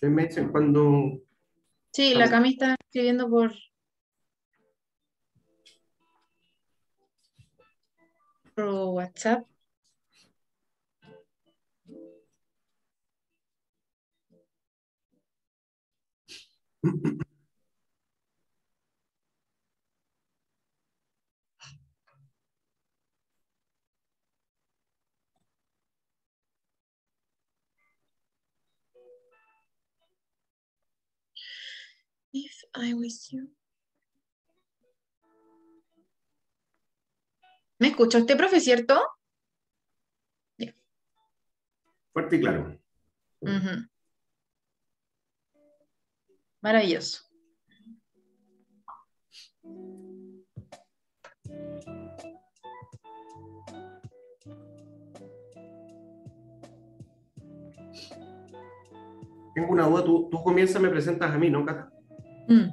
Te me dicen cuando... Sí, la Cami está escribiendo por... por WhatsApp. ¿Me escucha usted, profe, cierto? Fuerte y claro. Maravilloso. Tengo una duda, tú, tú comienzas, me presentas a mí, ¿no, Cata? Mm.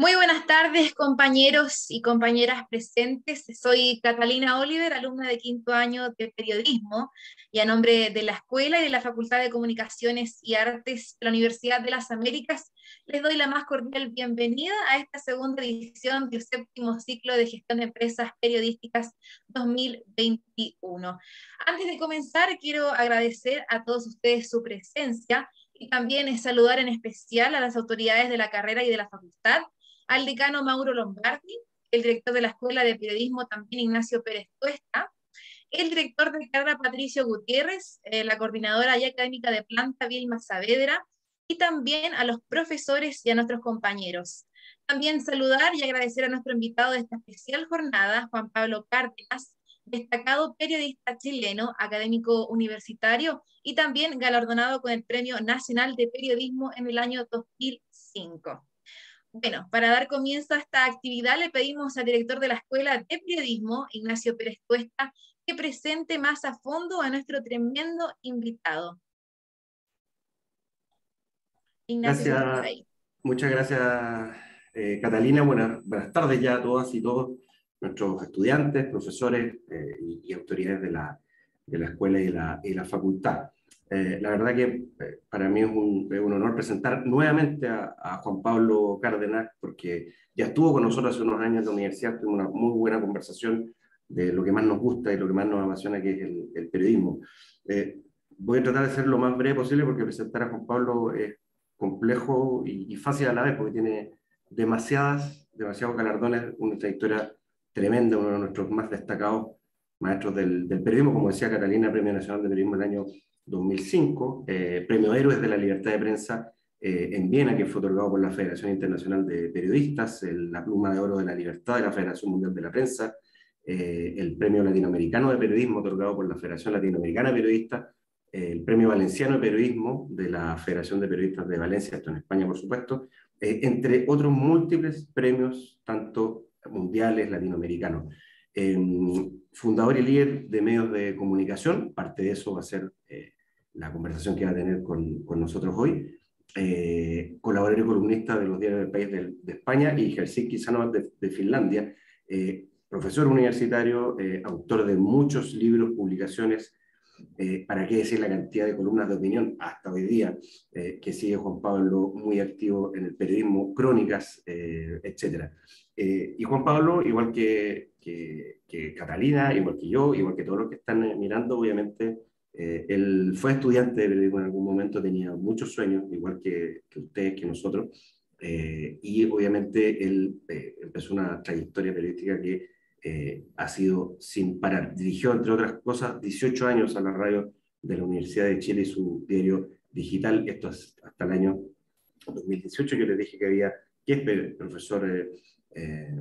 Muy buenas tardes, compañeros y compañeras presentes. Soy Catalina Oliver, alumna de quinto año de periodismo, y a nombre de la escuela y de la Facultad de Comunicaciones y Artes de la Universidad de las Américas, les doy la más cordial bienvenida a esta segunda edición del séptimo ciclo de gestión de empresas periodísticas 2021. Antes de comenzar, quiero agradecer a todos ustedes su presencia y también saludar en especial a las autoridades de la carrera y de la facultad al decano Mauro Lombardi, el director de la Escuela de Periodismo también Ignacio Pérez Cuesta, el director de carrera Patricio Gutiérrez, eh, la coordinadora y académica de planta Vilma Saavedra, y también a los profesores y a nuestros compañeros. También saludar y agradecer a nuestro invitado de esta especial jornada, Juan Pablo Cárdenas, destacado periodista chileno, académico universitario y también galardonado con el Premio Nacional de Periodismo en el año 2005. Bueno, para dar comienzo a esta actividad le pedimos al director de la Escuela de Periodismo, Ignacio Pérez Cuesta, que presente más a fondo a nuestro tremendo invitado. Ignacio, Muchas gracias, eh, Catalina. Buenas, tardes ya a todas y todos nuestros estudiantes, profesores eh, y, autoridades de la, escuela y y la facultad. Eh, la verdad que eh, para mí es un, honor presentar nuevamente a, Juan Pablo Cárdenas, porque ya estuvo con nosotros hace unos años en la universidad, tuvimos una muy buena conversación de lo que más nos gusta y lo que más nos apasiona, que es el, periodismo. Eh, voy a tratar de ser lo más breve posible porque presentar a Juan Pablo es complejo y, fácil a la vez, porque tiene demasiadas, demasiados galardones, una trayectoria tremenda, uno de nuestros más destacados maestros del, periodismo, como decía Catalina, Premio Nacional de Periodismo el año 2005, eh, Premio Héroes de la Libertad de Prensa eh, en Viena, que fue otorgado por la Federación Internacional de Periodistas, la Pluma de Oro de la Libertad de la Federación Mundial de la Prensa, eh, el Premio Latinoamericano de Periodismo otorgado por la Federación Latinoamericana de Periodistas, el Premio Valenciano de Periodismo de la Federación de Periodistas de Valencia, esto en España, por supuesto, entre otros múltiples premios, tanto mundiales, latinoamericanos. Em, fundador y líder de medios de comunicación, parte de eso va a ser la conversación que va a tener con, con nosotros hoy, eh, colaborador y columnista de los diarios del país de, España y Helsinki Sanomat de, de, Finlandia, eh, profesor universitario, eh, autor de muchos libros, publicaciones, para qué decir la cantidad de columnas de opinión hasta hoy día, que sigue Juan Pablo muy activo en el periodismo, crónicas, etc. y Juan Pablo, igual que, que, que Catalina, igual que yo, igual que todos los que están mirando, obviamente eh, él fue estudiante de periodismo en algún momento, tenía muchos sueños, igual que, ustedes, que nosotros, eh, y obviamente él eh, empezó una trayectoria periodística que ha sido sin parar. Dirigió, entre otras cosas, 18 años a la radio de la Universidad de Chile y su diario digital, esto es hasta el año 2018. Yo le dije que había Kiesper, profesor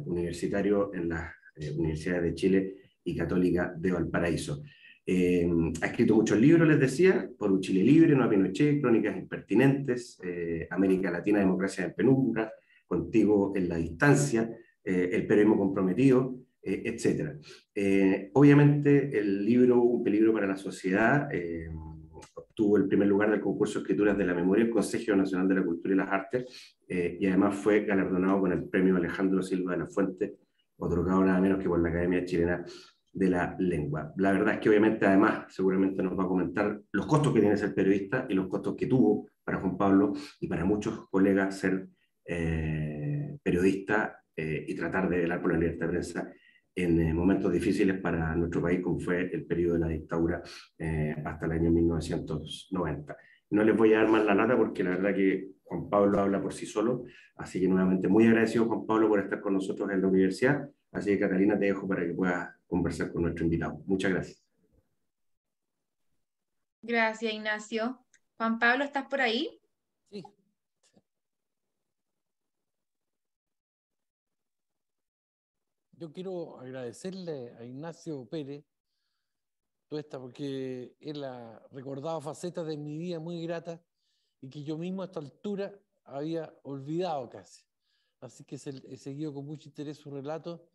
universitario en la Universidad de Chile y Católica de Valparaíso. Eh, ha escrito muchos libros, les decía, por un Chile libre, no Pinochet, Crónicas impertinentes, eh, América Latina, Democracia en penumbra, Contigo en la distancia, eh, El periodismo comprometido, etcétera. etc. obviamente el libro Un peligro para la sociedad obtuvo el primer lugar del concurso de escrituras de la memoria del Consejo Nacional de la Cultura y las Artes y además fue galardonado con el premio Alejandro Silva de la Fuente, otorgado nada menos que por la Academia Chilena de la lengua. La verdad es que obviamente además seguramente nos va a comentar los costos que tiene ser periodista y los costos que tuvo para Juan Pablo y para muchos colegas ser eh, periodista eh, y tratar de velar por la libertad de prensa en eh, momentos difíciles para nuestro país, como fue el periodo de la dictadura hasta el año 1990. No les voy a dar más la lata porque la verdad que Juan Pablo habla por sí solo, así que nuevamente muy agradecido Juan Pablo por estar con nosotros en la universidad, así que Catalina te dejo para que puedas conversar con nuestro invitado. Muchas gracias. Gracias, Ignacio. Juan Pablo, ¿estás por ahí? Sí. Yo quiero agradecerle a Ignacio Pérez todo esta, porque él ha recordado facetas de mi vida muy grata y que yo mismo a esta altura había olvidado casi. Así que he seguido con mucho interés su relato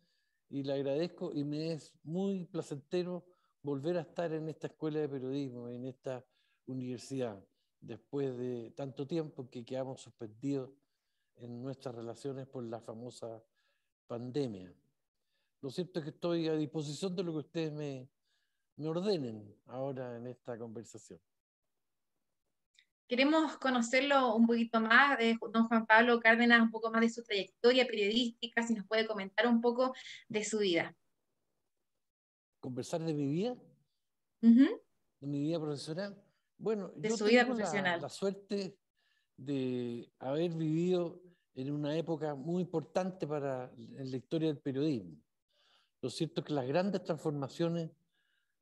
y le agradezco y me es muy placentero volver a estar en esta escuela de periodismo, en esta universidad, después de tanto tiempo que quedamos suspendidos en nuestras relaciones por la famosa pandemia. Lo cierto es que estoy a disposición de lo que ustedes me, me ordenen ahora en esta conversación. Queremos conocerlo un poquito más, de don Juan Pablo Cárdenas, un poco más de su trayectoria periodística, si nos puede comentar un poco de su vida. ¿Conversar de mi vida? ¿De mi vida profesional? Bueno, de yo su vida profesional. La, suerte de haber vivido en una época muy importante para la historia del periodismo. Lo cierto es que las grandes transformaciones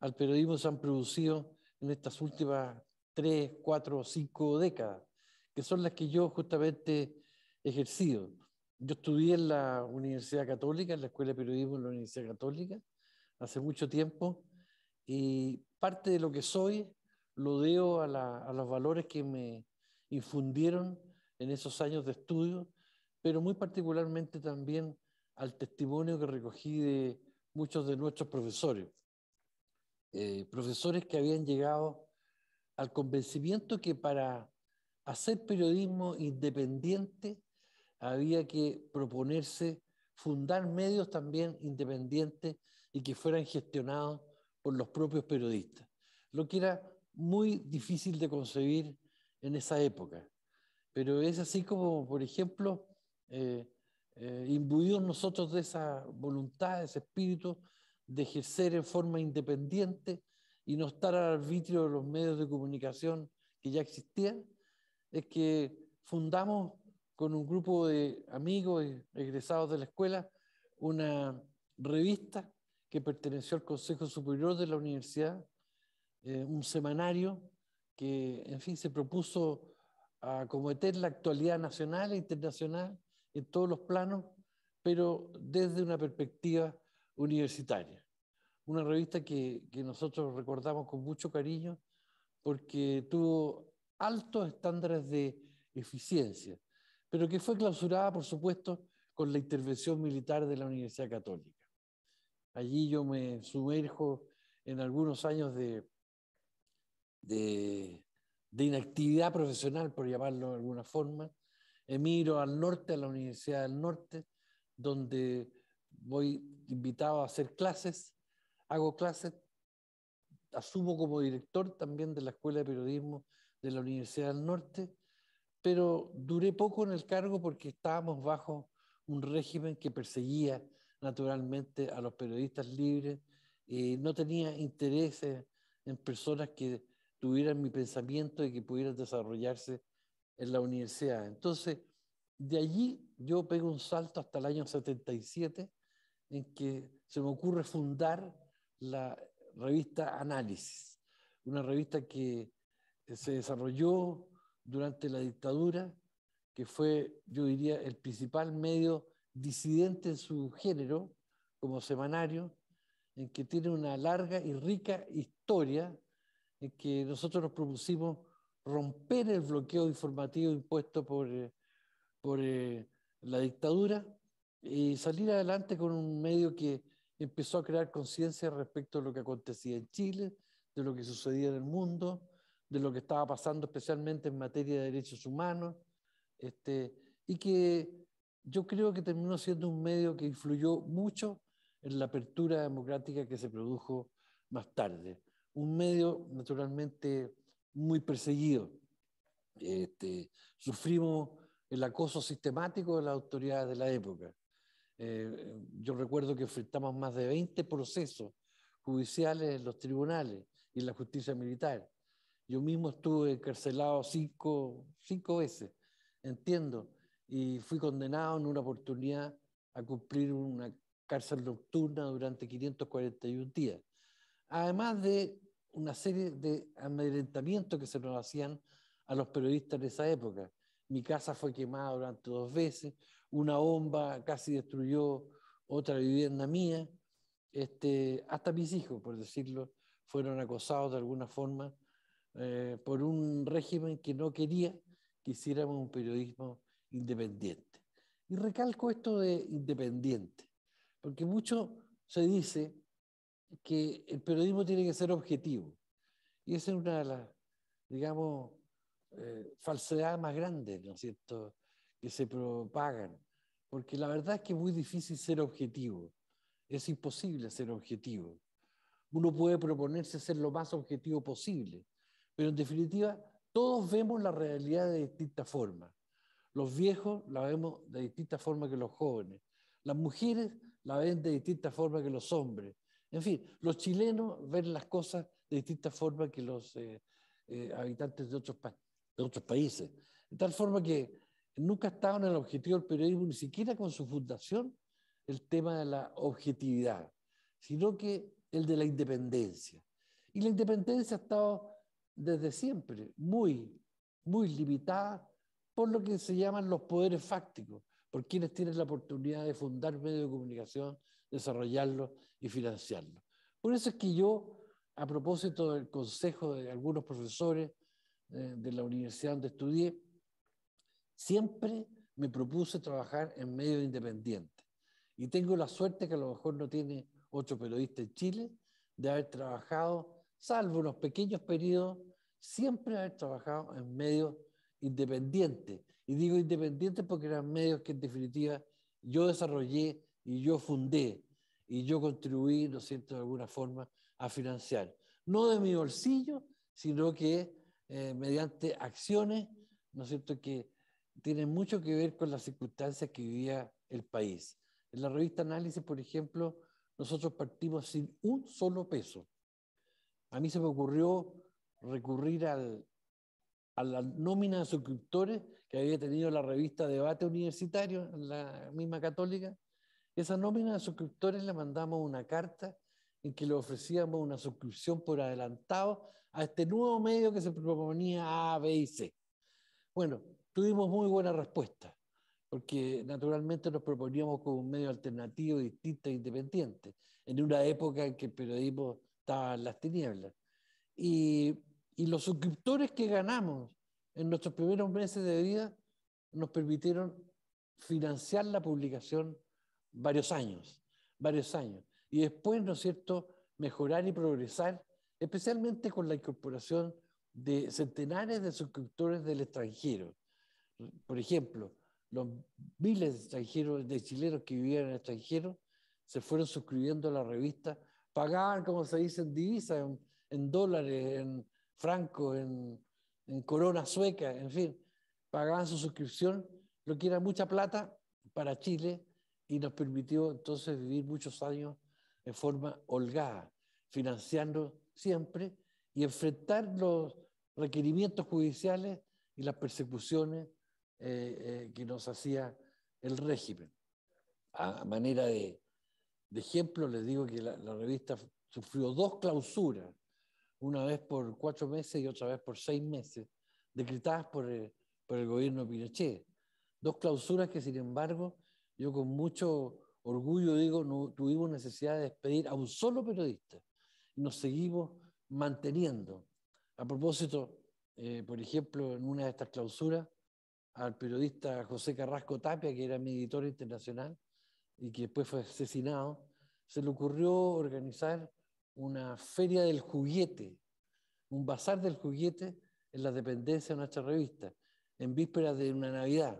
al periodismo se han producido en estas últimas tres, cuatro, cinco décadas, que son las que yo justamente he ejercido. Yo estudié en la Universidad Católica, en la Escuela de Periodismo de la Universidad Católica, hace mucho tiempo, y parte de lo que soy lo debo a, los valores que me infundieron en esos años de estudio, pero muy particularmente también al testimonio que recogí de muchos de nuestros profesores. Eh, profesores que habían llegado al convencimiento que para hacer periodismo independiente había que proponerse fundar medios también independientes y que fueran gestionados por los propios periodistas, lo que era muy difícil de concebir en esa época. Pero es así como, por ejemplo, eh, eh, imbuidos nosotros de esa voluntad, de ese espíritu de ejercer en forma independiente y no estar al arbitrio de los medios de comunicación que ya existían, es que fundamos con un grupo de amigos e egresados de la escuela una revista que perteneció al Consejo Superior de la Universidad, eh, un semanario que, en fin, se propuso a acometer la actualidad nacional e internacional en todos los planos, pero desde una perspectiva universitaria una revista que, nosotros recordamos con mucho cariño porque tuvo altos estándares de eficiencia, pero que fue clausurada, por supuesto, con la intervención militar de la Universidad Católica. Allí yo me sumerjo en algunos años de, de, de inactividad profesional, por llamarlo de alguna forma. Emiro al norte, a la Universidad del Norte, donde voy invitado a hacer clases hago clases, asumo como director también de la Escuela de Periodismo de la Universidad del Norte, pero duré poco en el cargo porque estábamos bajo un régimen que perseguía naturalmente a los periodistas libres, y eh, no tenía intereses en personas que tuvieran mi pensamiento y que pudieran desarrollarse en la universidad. Entonces, de allí yo pego un salto hasta el año 77, en que se me ocurre fundar la revista Análisis, una revista que eh, se desarrolló durante la dictadura, que fue, yo diría, el principal medio disidente en su género, como semanario, en que tiene una larga y rica historia, en que nosotros nos propusimos romper el bloqueo informativo impuesto por, eh, por eh, la dictadura y salir adelante con un medio que empezó a crear conciencia respecto de lo que acontecía en Chile, de lo que sucedía en el mundo, de lo que estaba pasando especialmente en materia de derechos humanos, este, y que yo creo que terminó siendo un medio que influyó mucho en la apertura democrática que se produjo más tarde. Un medio naturalmente muy perseguido. Este, sufrimos el acoso sistemático de las autoridades de la época. Eh, yo recuerdo que enfrentamos más de 20 procesos judiciales en los tribunales y en la justicia militar. Yo mismo estuve encarcelado cinco, cinco veces, entiendo, y fui condenado en una oportunidad a cumplir una cárcel nocturna durante 541 días. Además de una serie de amedrentamientos que se nos hacían a los periodistas en esa época. Mi casa fue quemada durante dos veces, una bomba casi destruyó otra vivienda mía, este, hasta mis hijos, por decirlo, fueron acosados de alguna forma eh, por un régimen que no quería que hiciéramos un periodismo independiente. Y recalco esto de independiente, porque mucho se dice que el periodismo tiene que ser objetivo. Y esa es una de las, digamos, eh, falsedades más grandes, ¿no es cierto?, que se propagan, porque la verdad es que es muy difícil ser objetivo, es imposible ser objetivo. Uno puede proponerse ser lo más objetivo posible, pero en definitiva todos vemos la realidad de distinta forma Los viejos la vemos de distinta forma que los jóvenes, las mujeres la ven de distinta forma que los hombres. En fin, los chilenos ven las cosas de distinta forma que los eh, eh, habitantes de otros, de otros países. De tal forma que nunca estaba en el objetivo del periodismo, ni siquiera con su fundación, el tema de la objetividad, sino que el de la independencia. Y la independencia ha estado desde siempre muy, muy limitada por lo que se llaman los poderes fácticos, por quienes tienen la oportunidad de fundar medios de comunicación, desarrollarlos y financiarlos. Por eso es que yo, a propósito del consejo de algunos profesores eh, de la universidad donde estudié, Siempre me propuse trabajar en medio independiente. Y tengo la suerte que a lo mejor no tiene otro periodista en Chile de haber trabajado, salvo unos pequeños periodos, siempre haber trabajado en medio independiente Y digo independiente porque eran medios que en definitiva yo desarrollé y yo fundé y yo contribuí, ¿no es cierto?, de alguna forma a financiar. No de mi bolsillo, sino que eh, mediante acciones, ¿no es cierto?, que tiene mucho que ver con las circunstancias que vivía el país. En la revista Análisis, por ejemplo, nosotros partimos sin un solo peso. A mí se me ocurrió recurrir a la nómina de suscriptores que había tenido la revista Debate Universitario, la misma católica. Esa nómina de suscriptores le mandamos una carta en que le ofrecíamos una suscripción por adelantado a este nuevo medio que se proponía A, B y C. Bueno, tuvimos muy buena respuesta, porque naturalmente nos proponíamos como un medio alternativo, distinto e independiente, en una época en que el periodismo estaba en las tinieblas. Y, y los suscriptores que ganamos en nuestros primeros meses de vida nos permitieron financiar la publicación varios años, varios años. Y después, ¿no es cierto?, mejorar y progresar, especialmente con la incorporación de centenares de suscriptores del extranjero, por ejemplo, los miles de extranjeros, de chilenos que vivían en el extranjero, se fueron suscribiendo a la revista, pagaban, como se dice, en divisas, en, dólares, en francos, en, en corona sueca, en fin, pagaban su suscripción, lo que era mucha plata para Chile y nos permitió entonces vivir muchos años en forma holgada, financiando siempre y enfrentar los requerimientos judiciales y las persecuciones eh, eh, que nos hacía el régimen. A manera de, ejemplo, les digo que la, revista sufrió dos clausuras, una vez por cuatro meses y otra vez por seis meses, decretadas por el, eh, por el gobierno de Pinochet. Dos clausuras que, sin embargo, yo con mucho orgullo digo, no tuvimos necesidad de despedir a un solo periodista. Nos seguimos manteniendo. A propósito, por ejemplo, en una de estas clausuras, al periodista José Carrasco Tapia, que era mi editor internacional y que después fue asesinado, se le ocurrió organizar una feria del juguete, un bazar del juguete en la dependencia de nuestra revista, en vísperas de una Navidad.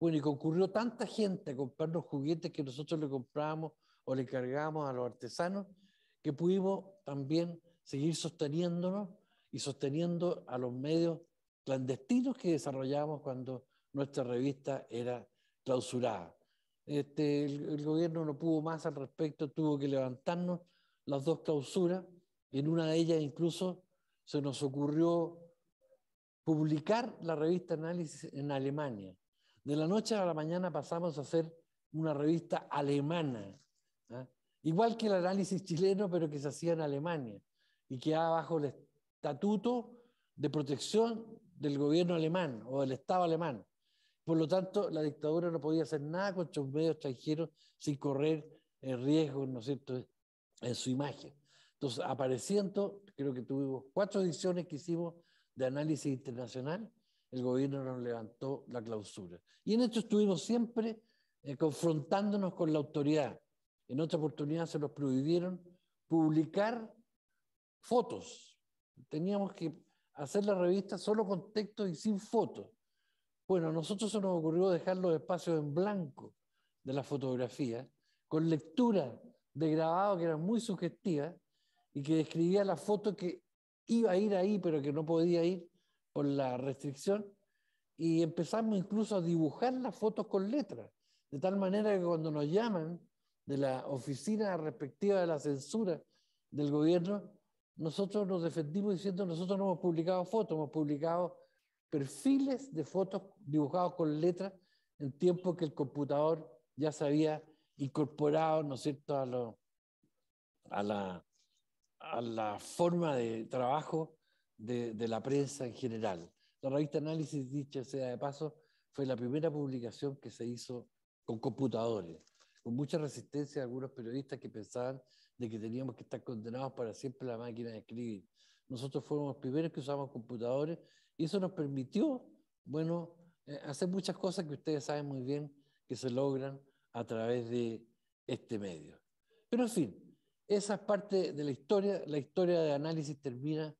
Bueno, y concurrió tanta gente a comprar los juguetes que nosotros le compramos o le cargábamos a los artesanos, que pudimos también seguir sosteniéndonos y sosteniendo a los medios clandestinos que desarrollábamos cuando nuestra revista era clausurada. Este, el, gobierno no pudo más al respecto, tuvo que levantarnos las dos clausuras. En una de ellas incluso se nos ocurrió publicar la revista Análisis en Alemania. De la noche a la mañana pasamos a hacer una revista alemana, ¿ah? igual que el análisis chileno, pero que se hacía en Alemania y quedaba bajo el estatuto de protección del gobierno alemán o del Estado alemán. Por lo tanto, la dictadura no podía hacer nada con estos medios extranjeros sin correr riesgo, ¿no es cierto?, en su imagen. Entonces, apareciendo, creo que tuvimos cuatro ediciones que hicimos de análisis internacional, el gobierno nos levantó la clausura. Y en esto estuvimos siempre eh, confrontándonos con la autoridad. En otra oportunidad se nos prohibieron publicar fotos. Teníamos que hacer la revista solo con texto y sin fotos. Bueno, a nosotros se nos ocurrió dejar los espacios en blanco de la fotografía, con lectura de grabado que era muy sugestiva y que describía la foto que iba a ir ahí, pero que no podía ir por la restricción. Y empezamos incluso a dibujar las fotos con letras, de tal manera que cuando nos llaman de la oficina respectiva de la censura del gobierno, nosotros nos defendimos diciendo, nosotros no hemos publicado fotos, hemos publicado perfiles de fotos dibujados con letras en tiempo que el computador ya se había incorporado, ¿no cierto?, a, a, la, forma de trabajo de, de, la prensa en general. La revista Análisis, dicha sea de paso, fue la primera publicación que se hizo con computadores, con mucha resistencia de algunos periodistas que pensaban de que teníamos que estar condenados para siempre a la máquina de escribir. Nosotros fuimos los primeros que usamos computadores y eso nos permitió, bueno, eh, hacer muchas cosas que ustedes saben muy bien que se logran a través de este medio. Pero en fin, esa parte de la historia. La historia de análisis termina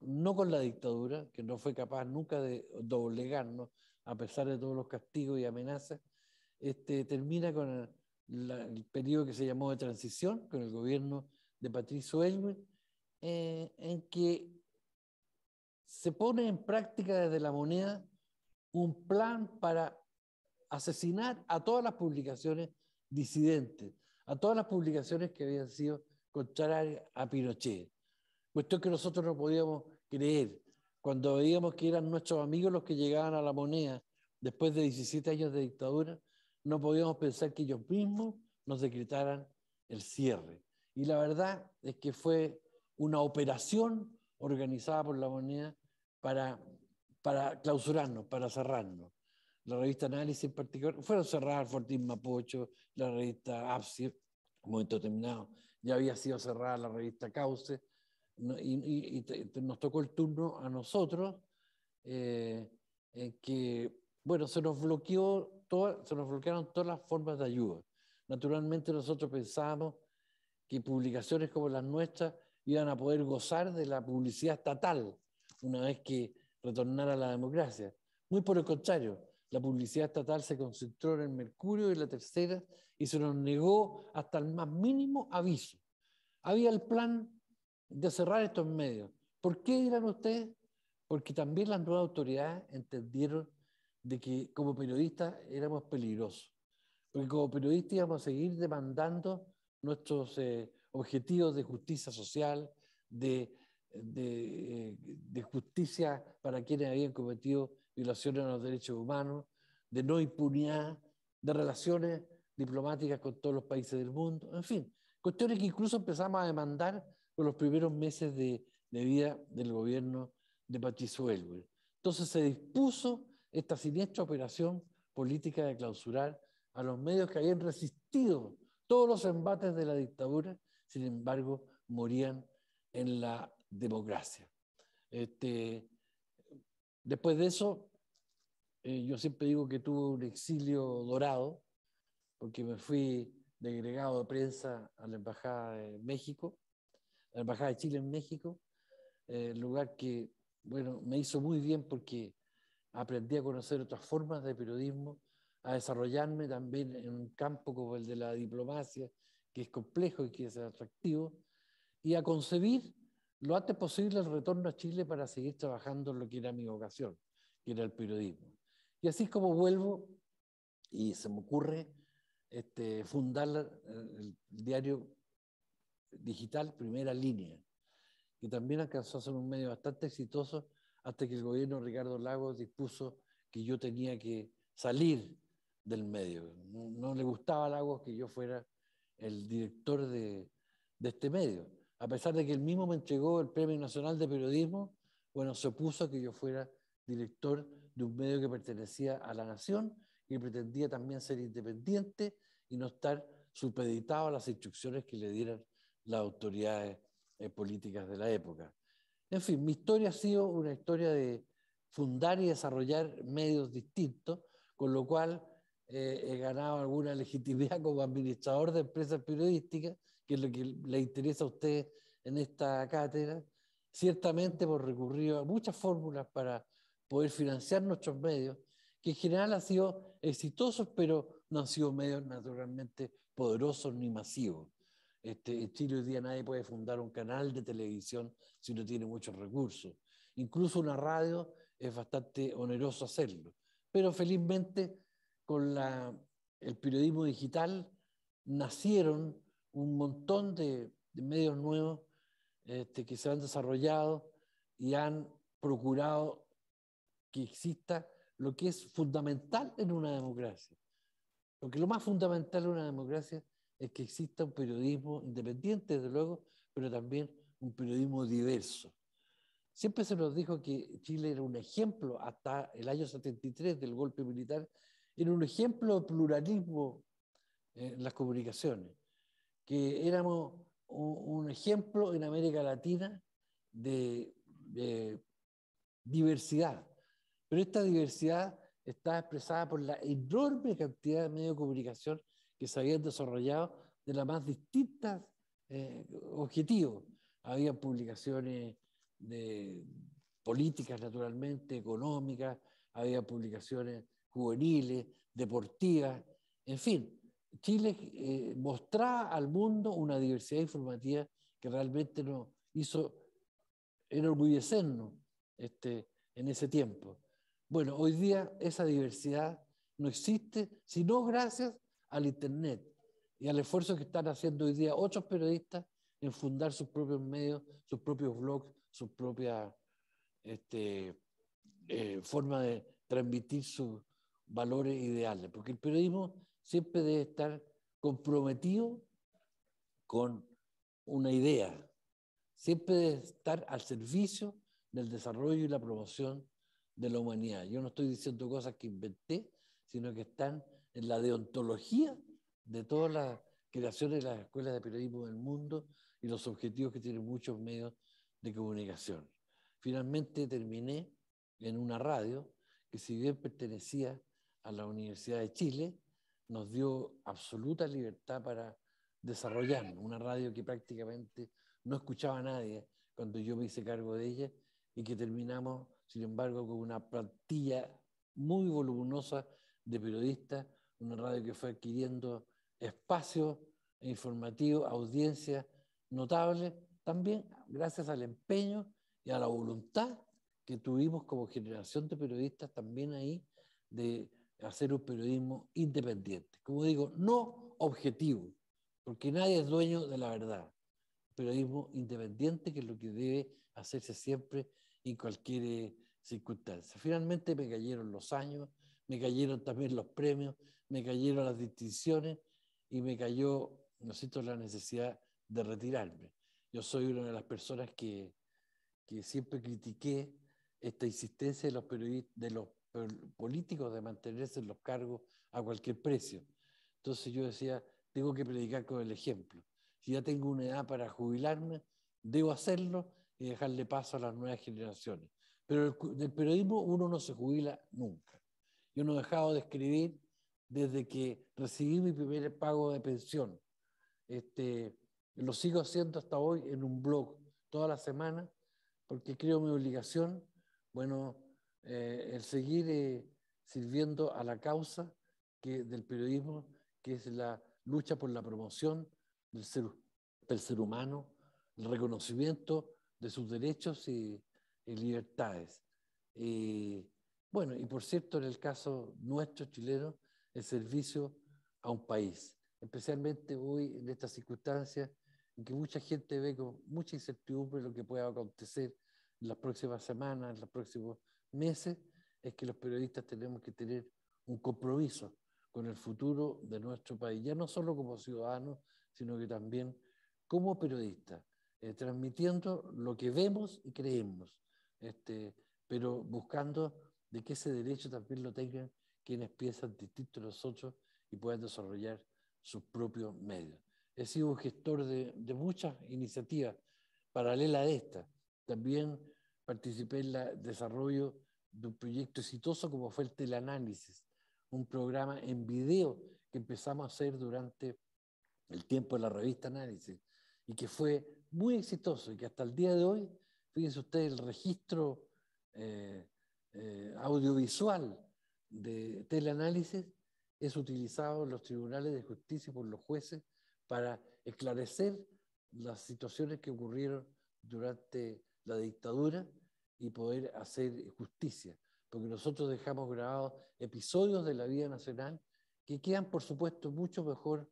no con la dictadura, que no fue capaz nunca de doblegarnos a pesar de todos los castigos y amenazas, este, termina con el periodo que se llamó de transición con el gobierno de Patricio Elwin, eh, en que se pone en práctica desde la moneda un plan para asesinar a todas las publicaciones disidentes, a todas las publicaciones que habían sido contrarias a Pinochet. Cuestión que nosotros no podíamos creer. Cuando veíamos que eran nuestros amigos los que llegaban a la moneda después de 17 años de dictadura, no podíamos pensar que ellos mismos nos decretaran el cierre. Y la verdad es que fue una operación organizada por la moneda para, para clausurarnos, para cerrarnos. La revista Análisis en particular, fueron cerradas Fortín Mapocho, la revista absir momento terminado ya había sido cerrada la revista Cauce, y, nos tocó el turno a nosotros, eh, que, bueno, se nos bloqueó se nos bloquearon todas las formas de ayuda. Naturalmente nosotros pensábamos que publicaciones como las nuestras iban a poder gozar de la publicidad estatal una vez que retornara la democracia. Muy por el contrario, la publicidad estatal se concentró en el Mercurio y la tercera y se nos negó hasta el más mínimo aviso. Había el plan de cerrar estos medios. ¿Por qué dirán ustedes? Porque también las nuevas autoridades entendieron de que como periodistas éramos peligrosos, porque como periodistas íbamos a seguir demandando nuestros eh, objetivos de justicia social, de, eh, de, justicia para quienes habían cometido violaciones a los derechos humanos, de no impunidad, de relaciones diplomáticas con todos los países del mundo, en fin, cuestiones que incluso empezamos a demandar con los primeros meses de, vida del gobierno de Patricio Elwood, Entonces se dispuso esta siniestra operación política de clausurar a los medios que habían resistido todos los embates de la dictadura, sin embargo, morían en la democracia. Este, después de eso, eh, yo siempre digo que tuve un exilio dorado, porque me fui degregado de prensa a la Embajada de México, a la Embajada de Chile en México, un eh, lugar que, bueno, me hizo muy bien porque aprendí a conocer otras formas de periodismo, a desarrollarme también en un campo como el de la diplomacia, que es complejo y que es atractivo, y a concebir lo antes posible el retorno a Chile para seguir trabajando en lo que era mi vocación, que era el periodismo. Y así es como vuelvo y se me ocurre este, fundar el diario digital Primera Línea, que también alcanzó a ser un medio bastante exitoso hasta que el gobierno Ricardo Lagos dispuso que yo tenía que salir del medio. No, le gustaba a Lagos que yo fuera el director de, este medio. A pesar de que él mismo me entregó el Premio Nacional de Periodismo, bueno, se opuso a que yo fuera director de un medio que pertenecía a la nación y pretendía también ser independiente y no estar supeditado a las instrucciones que le dieran las autoridades eh, políticas de la época. En fin, mi historia ha sido una historia de fundar y desarrollar medios distintos, con lo cual eh, he ganado alguna legitimidad como administrador de empresas periodísticas, que es lo que le interesa a usted en esta cátedra. Ciertamente hemos recurrido a muchas fórmulas para poder financiar nuestros medios, que en general han sido exitosos, pero no han sido medios naturalmente poderosos ni masivos. Este, en hoy día nadie puede fundar un canal de televisión si no tiene muchos recursos. Incluso una radio es bastante oneroso hacerlo. Pero felizmente con el periodismo digital nacieron un montón de, medios nuevos este, que se han desarrollado y han procurado que exista lo que es fundamental en una democracia. porque lo más fundamental en una democracia es que exista un periodismo independiente, desde luego, pero también un periodismo diverso. Siempre se nos dijo que Chile era un ejemplo, hasta el año 73 del golpe militar, era un ejemplo de pluralismo en las comunicaciones, que éramos un, ejemplo en América Latina de, de diversidad. Pero esta diversidad está expresada por la enorme cantidad de medios de comunicación que se habían desarrollado de las más distintas eh, objetivos. Había publicaciones de políticas, naturalmente, económicas, había publicaciones juveniles, deportivas, en fin. Chile eh, mostraba al mundo una diversidad informativa que realmente nos hizo enorgullecernos este, en ese tiempo. Bueno, hoy día esa diversidad no existe, sino gracias al Internet y al esfuerzo que están haciendo hoy día otros periodistas en fundar sus propios medios, sus propios blogs, su propia este, eh, forma de transmitir sus valores e ideales. Porque el periodismo siempre debe estar comprometido con una idea, siempre debe estar al servicio del desarrollo y la promoción de la humanidad. Yo no estoy diciendo cosas que inventé, sino que están en la deontología de todas las creaciones de las escuelas de periodismo del mundo y los objetivos que tienen muchos medios de comunicación. Finalmente terminé en una radio que si bien pertenecía a la Universidad de Chile, nos dio absoluta libertad para desarrollar. una radio que prácticamente no escuchaba a nadie cuando yo me hice cargo de ella y que terminamos, sin embargo, con una plantilla muy voluminosa de periodistas, una radio que fue adquiriendo espacio informativo, audiencia notable, también gracias al empeño y a la voluntad que tuvimos como generación de periodistas también ahí de hacer un periodismo independiente. Como digo, no objetivo, porque nadie es dueño de la verdad. Periodismo independiente que es lo que debe hacerse siempre en cualquier eh, circunstancia. Finalmente me cayeron los años, me cayeron también los premios, me cayeron las distinciones y me cayó, ¿no siento la necesidad de retirarme. Yo soy una de las personas que, siempre critiqué esta insistencia de los, de los políticos de mantenerse en los cargos a cualquier precio. Entonces yo decía, tengo que predicar con el ejemplo. Si ya tengo una edad para jubilarme, debo hacerlo y dejarle paso a las nuevas generaciones. Pero el, periodismo uno no se jubila nunca. Yo no he dejado de escribir desde que recibí mi primer pago de pensión. Este, lo sigo haciendo hasta hoy en un blog, toda la semana, porque creo mi obligación, bueno, eh, el seguir eh, sirviendo a la causa que, del periodismo, que es la lucha por la promoción del ser, del ser humano, el reconocimiento de sus derechos y, y libertades. Y bueno, y por cierto, en el caso nuestro chileno, el servicio a un país, especialmente hoy en estas circunstancias en que mucha gente ve con mucha incertidumbre lo que pueda acontecer en las próximas semanas, en los próximos meses, es que los periodistas tenemos que tener un compromiso con el futuro de nuestro país, ya no solo como ciudadanos, sino que también como periodistas, eh, transmitiendo lo que vemos y creemos, este, pero buscando de que ese derecho también lo tengan quienes piensan distinto de nosotros y puedan desarrollar sus propios medios. He sido un gestor de, muchas iniciativas paralelas a esta. También participé en el desarrollo de un proyecto exitoso como fue el teleanálisis, un programa en video que empezamos a hacer durante el tiempo de la revista Análisis y que fue muy exitoso y que hasta el día de hoy, fíjense ustedes, el registro eh, eh, audiovisual de teleanálisis es utilizado en los tribunales de justicia por los jueces para esclarecer las situaciones que ocurrieron durante la dictadura y poder hacer justicia. Porque nosotros dejamos grabados episodios de la vida nacional que quedan, por supuesto, mucho mejor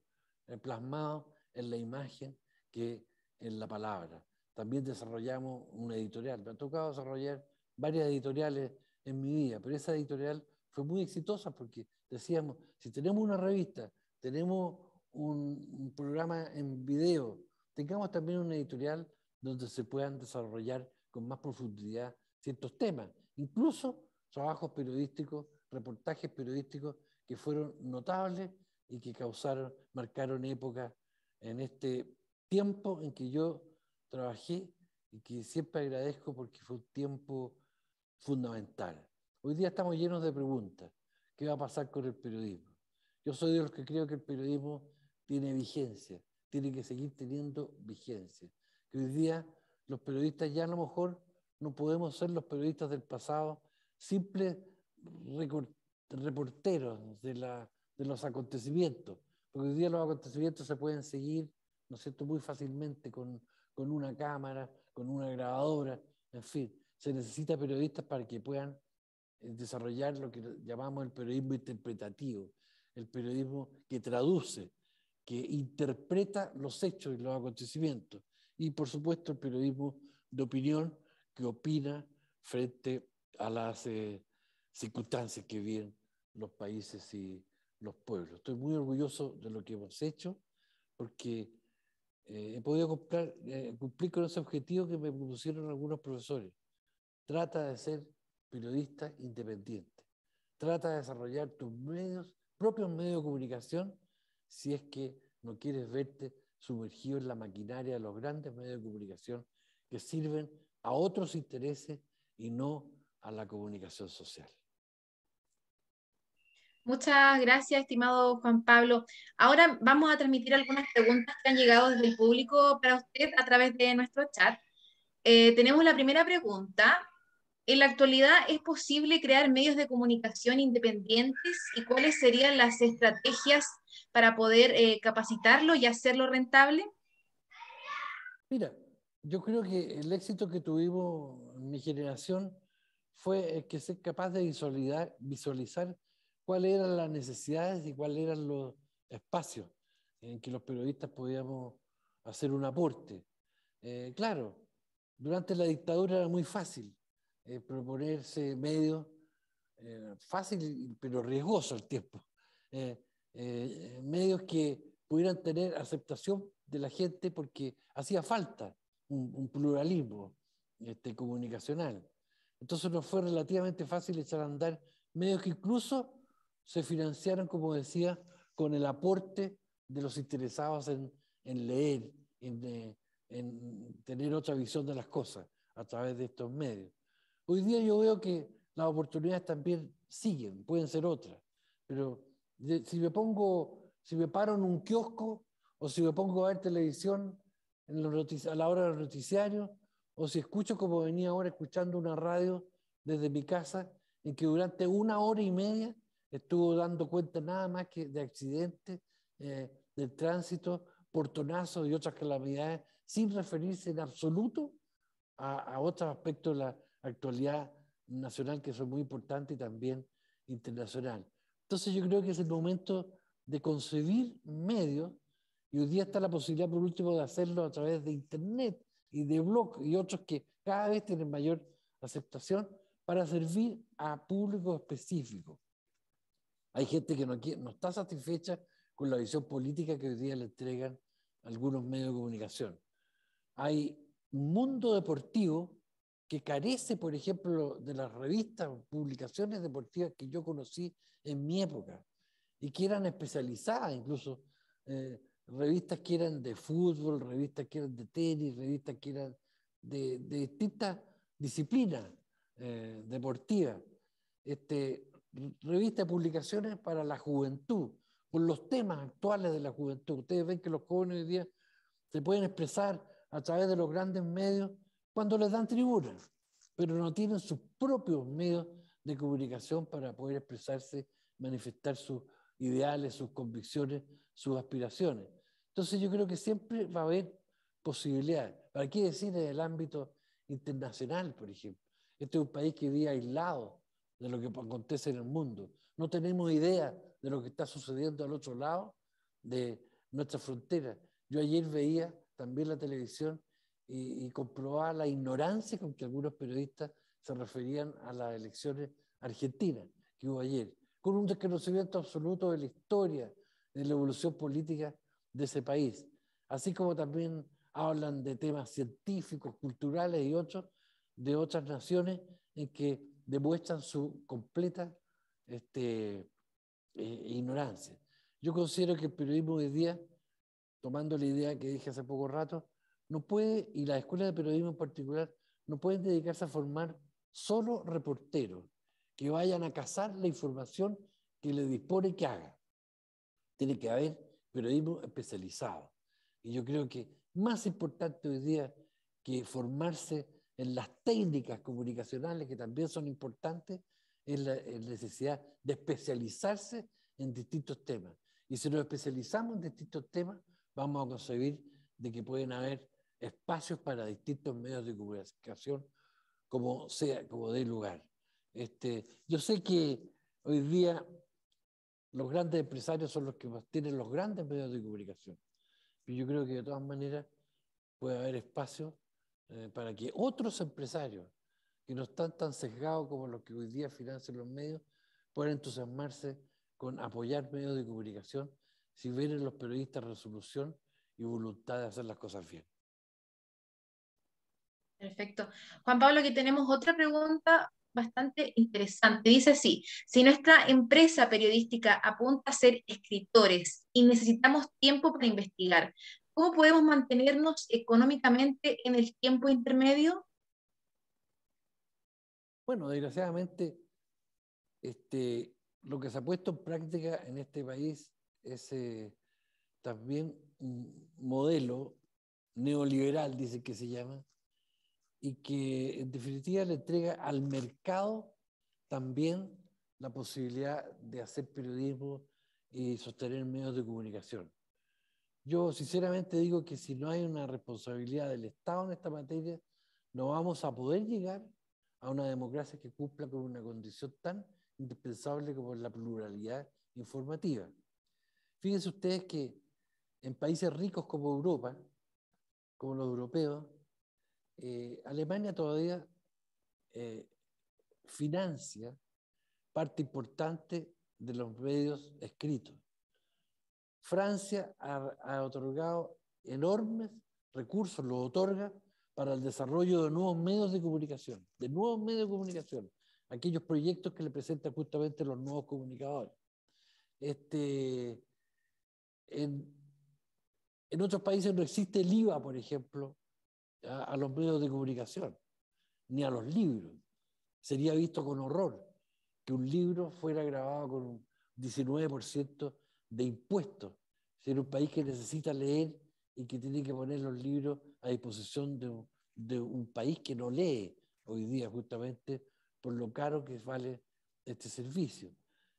plasmados en la imagen que en la palabra. También desarrollamos una editorial. Me ha tocado desarrollar varias editoriales en mi vida, pero esa editorial fue muy exitosa porque decíamos, si tenemos una revista, tenemos un, programa en video, tengamos también una editorial donde se puedan desarrollar con más profundidad ciertos temas, incluso trabajos periodísticos, reportajes periodísticos que fueron notables y que causaron, marcaron época en este tiempo en que yo trabajé y que siempre agradezco porque fue un tiempo fundamental. Hoy día estamos llenos de preguntas. ¿Qué va a pasar con el periodismo? Yo soy de los que creo que el periodismo tiene vigencia, tiene que seguir teniendo vigencia. Que hoy día los periodistas ya a lo mejor no podemos ser los periodistas del pasado, simples reporteros de, la, de los acontecimientos, porque hoy día los acontecimientos se pueden seguir, ¿no es cierto?, muy fácilmente con, con una cámara, con una grabadora, en fin se necesita periodistas para que puedan eh, desarrollar lo que llamamos el periodismo interpretativo, el periodismo que traduce, que interpreta los hechos y los acontecimientos, y por supuesto el periodismo de opinión que opina frente a las eh, circunstancias que vienen los países y los pueblos. Estoy muy orgulloso de lo que hemos hecho porque eh, he podido cumplir con ese objetivo que me pusieron algunos profesores. Trata de ser periodista independiente. Trata de desarrollar tus propios medios de comunicación, si es que no quieres verte sumergido en la maquinaria de los grandes medios de comunicación que sirven a otros intereses y no a la comunicación social. Muchas gracias, estimado Juan Pablo. Ahora vamos a transmitir algunas preguntas que han llegado desde el público para usted a través de nuestro chat. Eh, tenemos la primera pregunta en la actualidad, ¿es posible crear medios de comunicación independientes y cuáles serían las estrategias para poder eh, capacitarlo y hacerlo rentable? Mira, yo creo que el éxito que tuvimos en mi generación fue el eh, que ser capaz de visualizar, visualizar cuáles eran las necesidades y cuáles eran los espacios en que los periodistas podíamos hacer un aporte. Eh, claro, durante la dictadura era muy fácil. Eh, proponerse medios eh, fácil pero riesgoso al tiempo, eh, eh, medios que pudieran tener aceptación de la gente porque hacía falta un, pluralismo este, comunicacional. Entonces nos fue relativamente fácil echar a andar medios que incluso se financiaron, como decía, con el aporte de los interesados en, leer, en, tener otra visión de las cosas a través de estos medios. Hoy día yo veo que las oportunidades también siguen, pueden ser otras, pero si me pongo, si me paro en un kiosco o si me pongo a ver televisión en a la hora del noticiario o si escucho como venía ahora escuchando una radio desde mi casa en que durante una hora y media estuvo dando cuenta nada más que de accidentes, eh, de tránsito, portonazos y otras calamidades, sin referirse en absoluto a, a otros aspectos de la, actualidad nacional que son muy importante y también internacional. Entonces yo creo que es el momento de concebir medios y hoy día está la posibilidad por último de hacerlo a través de Internet y de blog y otros que cada vez tienen mayor aceptación para servir a público específico. Hay gente que no, no está satisfecha con la visión política que hoy día le entregan algunos medios de comunicación. Hay un mundo deportivo que carece, por ejemplo, de las revistas, o publicaciones deportivas que yo conocí en mi época y que eran especializadas, incluso eh, revistas que eran de fútbol, revistas que eran de tenis, revistas que eran de, distintas disciplinas eh, deportivas, este, revistas, publicaciones para la juventud, con los temas actuales de la juventud. Ustedes ven que los jóvenes hoy día se pueden expresar a través de los grandes medios cuando les dan tribuna, pero no tienen sus propios medios de comunicación para poder expresarse, manifestar sus ideales, sus convicciones, sus aspiraciones. Entonces yo creo que siempre va a haber posibilidades. ¿Para qué decir en el ámbito internacional, por ejemplo? Este es un país que vive aislado de lo que acontece en el mundo. No tenemos idea de lo que está sucediendo al otro lado de nuestra frontera. Yo ayer veía también la televisión y, comprobaba la ignorancia con que algunos periodistas se referían a las elecciones argentinas que hubo ayer, con un desconocimiento absoluto de la historia, de la evolución política de ese país, así como también hablan de temas científicos, culturales y otros de otras naciones en que demuestran su completa este, eh, ignorancia. Yo considero que el periodismo hoy día, tomando la idea que dije hace poco rato, no puede, y las escuelas de periodismo en particular, no pueden dedicarse a formar solo reporteros que vayan a cazar la información que le dispone que haga. Tiene que haber periodismo especializado. Y yo creo que más importante hoy día que formarse en las técnicas comunicacionales, que también son importantes, es la, la necesidad de especializarse en distintos temas. Y si nos especializamos en distintos temas, vamos a concebir de que pueden haber espacios para distintos medios de comunicación como sea, como dé lugar. Este, yo sé que hoy día los grandes empresarios son los que tienen los grandes medios de comunicación, pero yo creo que de todas maneras puede haber espacio eh, para que otros empresarios que no están tan sesgados como los que hoy día financian los medios puedan entusiasmarse con apoyar medios de comunicación si ven los periodistas resolución y voluntad de hacer las cosas bien. Perfecto. Juan Pablo, aquí tenemos otra pregunta bastante interesante. Dice así, si nuestra empresa periodística apunta a ser escritores y necesitamos tiempo para investigar, ¿cómo podemos mantenernos económicamente en el tiempo intermedio? Bueno, desgraciadamente, este, lo que se ha puesto en práctica en este país es eh, también un modelo neoliberal, dice que se llama, y que en definitiva le entrega al mercado también la posibilidad de hacer periodismo y sostener medios de comunicación. Yo sinceramente digo que si no hay una responsabilidad del Estado en esta materia, no vamos a poder llegar a una democracia que cumpla con una condición tan indispensable como la pluralidad informativa. Fíjense ustedes que en países ricos como Europa, como los europeos, eh, Alemania todavía eh, financia parte importante de los medios escritos. Francia ha, otorgado enormes recursos, lo otorga para el desarrollo de nuevos medios de comunicación, de nuevos medios de comunicación, aquellos proyectos que le presentan justamente los nuevos comunicadores. Este, en otros países no existe el IVA, por ejemplo, a, los medios de comunicación, ni a los libros. Sería visto con horror que un libro fuera grabado con un 19% de impuestos. Si un país que necesita leer y que tiene que poner los libros a disposición de de un país que no lee hoy día justamente por lo caro que vale este servicio.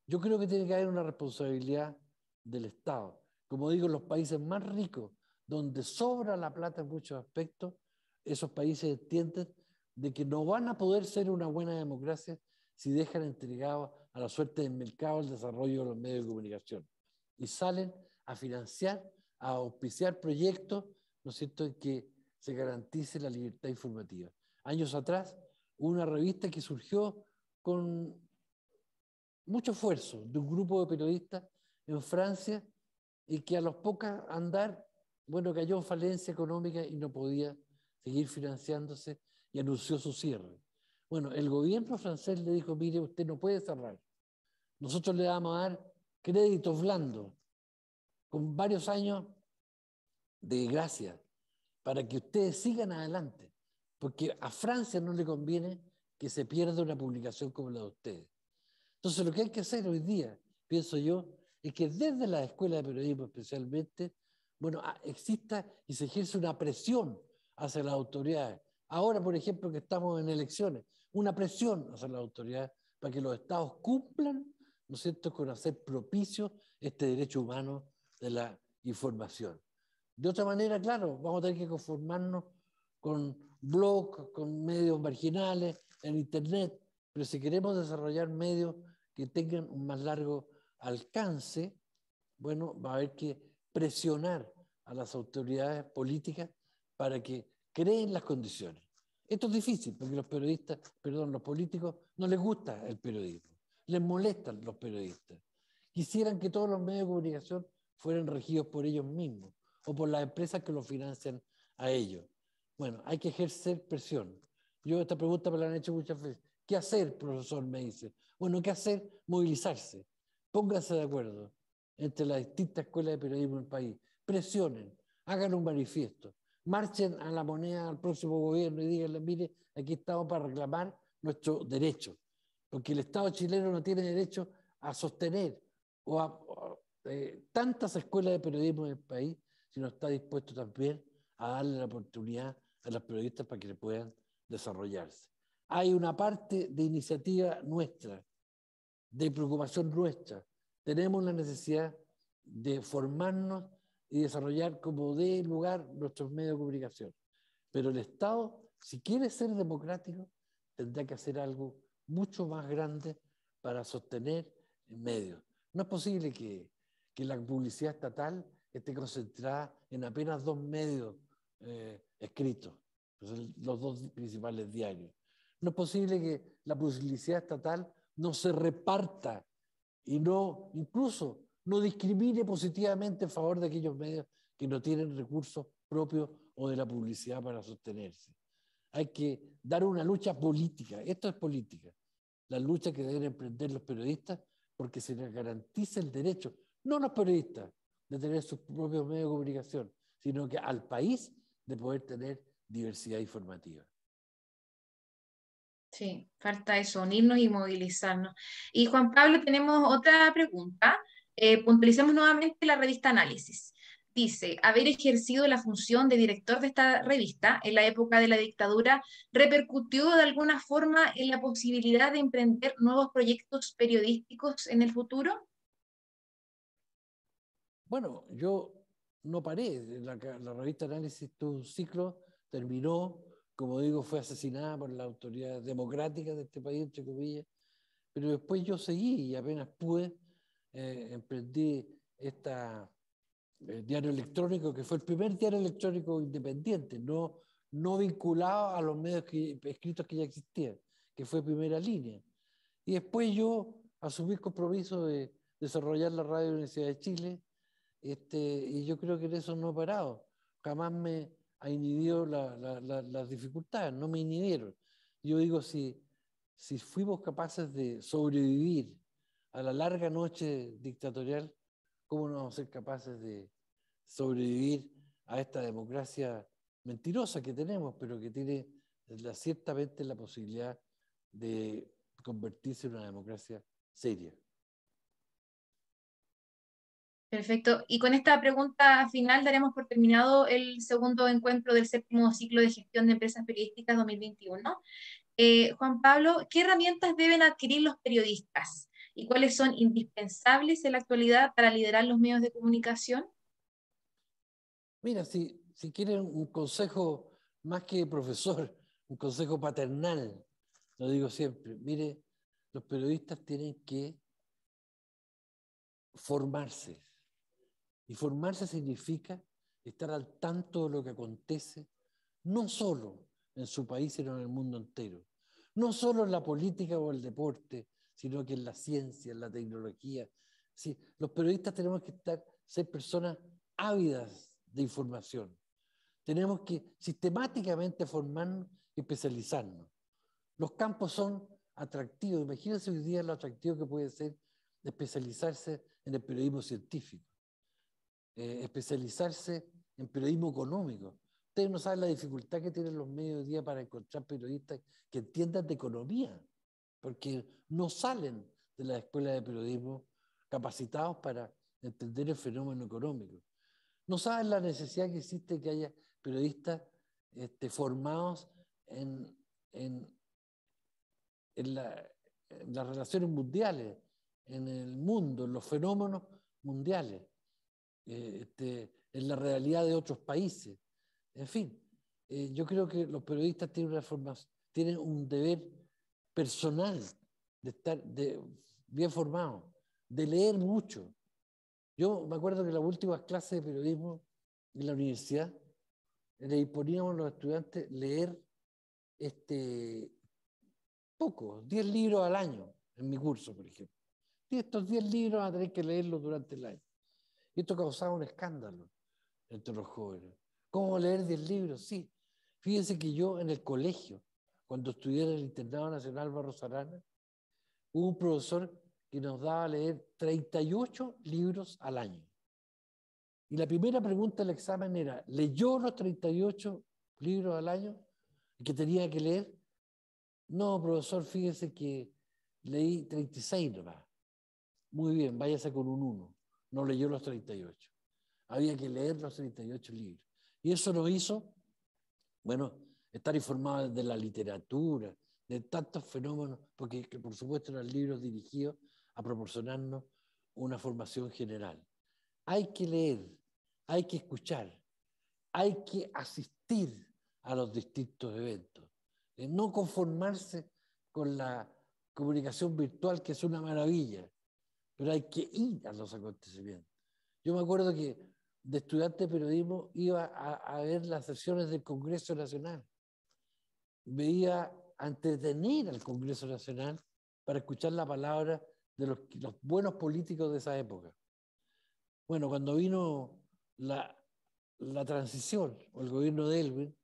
Yo creo que tiene que haber una responsabilidad del Estado. Como digo, los países más ricos, donde sobra la plata en muchos aspectos, esos países tienden de que no van a poder ser una buena democracia si dejan entregado a la suerte del mercado el desarrollo de los medios de comunicación. Y salen a financiar, a auspiciar proyectos, ¿no es cierto?, que se garantice la libertad informativa. Años atrás, una revista que surgió con mucho esfuerzo de un grupo de periodistas en Francia y que a los pocos andar, bueno, cayó en falencia económica y no podía seguir financiándose y anunció su cierre. Bueno, el gobierno francés le dijo, mire, usted no puede cerrar. Nosotros le vamos a dar créditos blandos con varios años de gracia para que ustedes sigan adelante, porque a Francia no le conviene que se pierda una publicación como la de ustedes. Entonces, lo que hay que hacer hoy día, pienso yo, es que desde la Escuela de Periodismo especialmente, bueno, ah, exista y se ejerce una presión hacia las autoridades. Ahora, por ejemplo, que estamos en elecciones, una presión hacia las autoridades para que los estados cumplan, ¿no es cierto?, con hacer propicio este derecho humano de la información. De otra manera, claro, vamos a tener que conformarnos con blogs, con medios marginales, en Internet, pero si queremos desarrollar medios que tengan un más largo alcance, bueno, va a haber que presionar a las autoridades políticas para que creen las condiciones. Esto es difícil porque los periodistas, perdón, los políticos no les gusta el periodismo, les molestan los periodistas. Quisieran que todos los medios de comunicación fueran regidos por ellos mismos o por las empresas que los financian a ellos. Bueno, hay que ejercer presión. Yo esta pregunta me la han hecho muchas veces. ¿Qué hacer, profesor? Me dice. Bueno, ¿qué hacer? Movilizarse. Pónganse de acuerdo entre las distintas escuelas de periodismo del país. Presionen, hagan un manifiesto, marchen a la moneda al próximo gobierno y díganle, mire, aquí estamos para reclamar nuestros derechos, porque el Estado chileno no tiene derecho a sostener o a, eh, tantas escuelas de periodismo en el país, sino está dispuesto también a darle la oportunidad a los periodistas para que le puedan desarrollarse. Hay una parte de iniciativa nuestra, de preocupación nuestra. Tenemos la necesidad de formarnos y desarrollar como de lugar nuestros medios de comunicación. Pero el Estado, si quiere ser democrático, tendrá que hacer algo mucho más grande para sostener medios. No es posible que, que la publicidad estatal esté concentrada en apenas dos medios eh, escritos, los dos principales diarios. No es posible que la publicidad estatal no se reparta y no, incluso no discrimine positivamente en favor de aquellos medios que no tienen recursos propios o de la publicidad para sostenerse. Hay que dar una lucha política, esto es política, la lucha que deben emprender los periodistas porque se les garantiza el derecho, no a los periodistas, de tener sus propios medios de comunicación, sino que al país de poder tener diversidad informativa. Sí, falta eso, unirnos y movilizarnos. Y Juan Pablo, tenemos otra pregunta eh, puntualizamos nuevamente la revista Análisis. Dice, haber ejercido la función de director de esta revista en la época de la dictadura repercutió de alguna forma en la posibilidad de emprender nuevos proyectos periodísticos en el futuro. Bueno, yo no paré. La, revista Análisis tuvo un ciclo, terminó, como digo, fue asesinada por la autoridad democrática de este país, entre comillas, pero después yo seguí y apenas pude, eh, emprendí este diario electrónico, que fue el primer diario electrónico independiente, no, no vinculado a los medios escritos que ya existían, que fue primera línea. Y después yo asumí el compromiso de desarrollar la radio de la Universidad de Chile, este, y yo creo que en eso no he parado. Jamás me ha inhibido las dificultades, no me inhibieron. Yo digo, si, si fuimos capaces de sobrevivir a la larga noche dictatorial, cómo no vamos a ser capaces de sobrevivir a esta democracia mentirosa que tenemos, pero que tiene ciertamente la posibilidad de convertirse en una democracia seria. Perfecto. Y con esta pregunta final daremos por terminado el segundo encuentro del séptimo ciclo de gestión de empresas periodísticas 2021. Eh, Juan Pablo, ¿qué herramientas deben adquirir los periodistas? y cuáles son indispensables en la actualidad para liderar los medios de comunicación? Mira, si, si quieren un consejo más que profesor, un consejo paternal, lo digo siempre, mire, los periodistas tienen que formarse. Y formarse significa estar al tanto de lo que acontece, no solo en su país, sino en el mundo entero. No solo en la política o el deporte, sino que en la ciencia, en la tecnología. Sí, los periodistas tenemos que estar, ser personas ávidas de información. Tenemos que sistemáticamente formarnos y especializarnos. Los campos son atractivos. Imagínense hoy día lo atractivo que puede ser especializarse en el periodismo científico, eh, especializarse en periodismo económico. Ustedes no saben la dificultad que tienen los medios de día para encontrar periodistas que entiendan de economía, porque no salen de la escuela de periodismo capacitados para entender el fenómeno económico. No saben la necesidad que existe que haya periodistas este, formados en, en, la, las relaciones mundiales, en el mundo, en los fenómenos mundiales, eh, este, en la realidad de otros países. En fin, eh, yo creo que los periodistas tienen, una tienen un deber personal de estar de, bien formado, de leer mucho. Yo me acuerdo que las últimas clases de periodismo en la universidad le imponíamos a los estudiantes leer este, poco, 10 libros al año, en mi curso, por ejemplo. Y estos 10 libros van a tener que leerlos durante el año. Y esto causaba un escándalo entre los jóvenes. ¿Cómo leer 10 libros? Sí. Fíjense que yo en el colegio, cuando estudié en el Internado Nacional Barros Arana, hubo un profesor que nos daba a leer 38 libros al año. Y la primera pregunta del examen era, ¿leyó los 38 libros al año que tenía que leer? No, profesor, fíjese que leí 36 Muy bien, váyase con un 1. No leyó los 38. Había que leer los 38 libros. Y eso nos hizo, bueno, estar informado de la literatura, de tantos fenómenos, porque por supuesto eran libros dirigidos a proporcionarnos una formación general. Hay que leer, hay que escuchar, hay que asistir a los distintos eventos, eh, no conformarse con la comunicación virtual, que es una maravilla, pero hay que ir a los acontecimientos. Yo me acuerdo que de estudiante de periodismo iba a, ver las sesiones del Congreso Nacional, veía a entretener al Congreso Nacional para escuchar la palabra de los, los buenos políticos de esa época. Bueno, cuando vino la, transición o el gobierno de Elwin,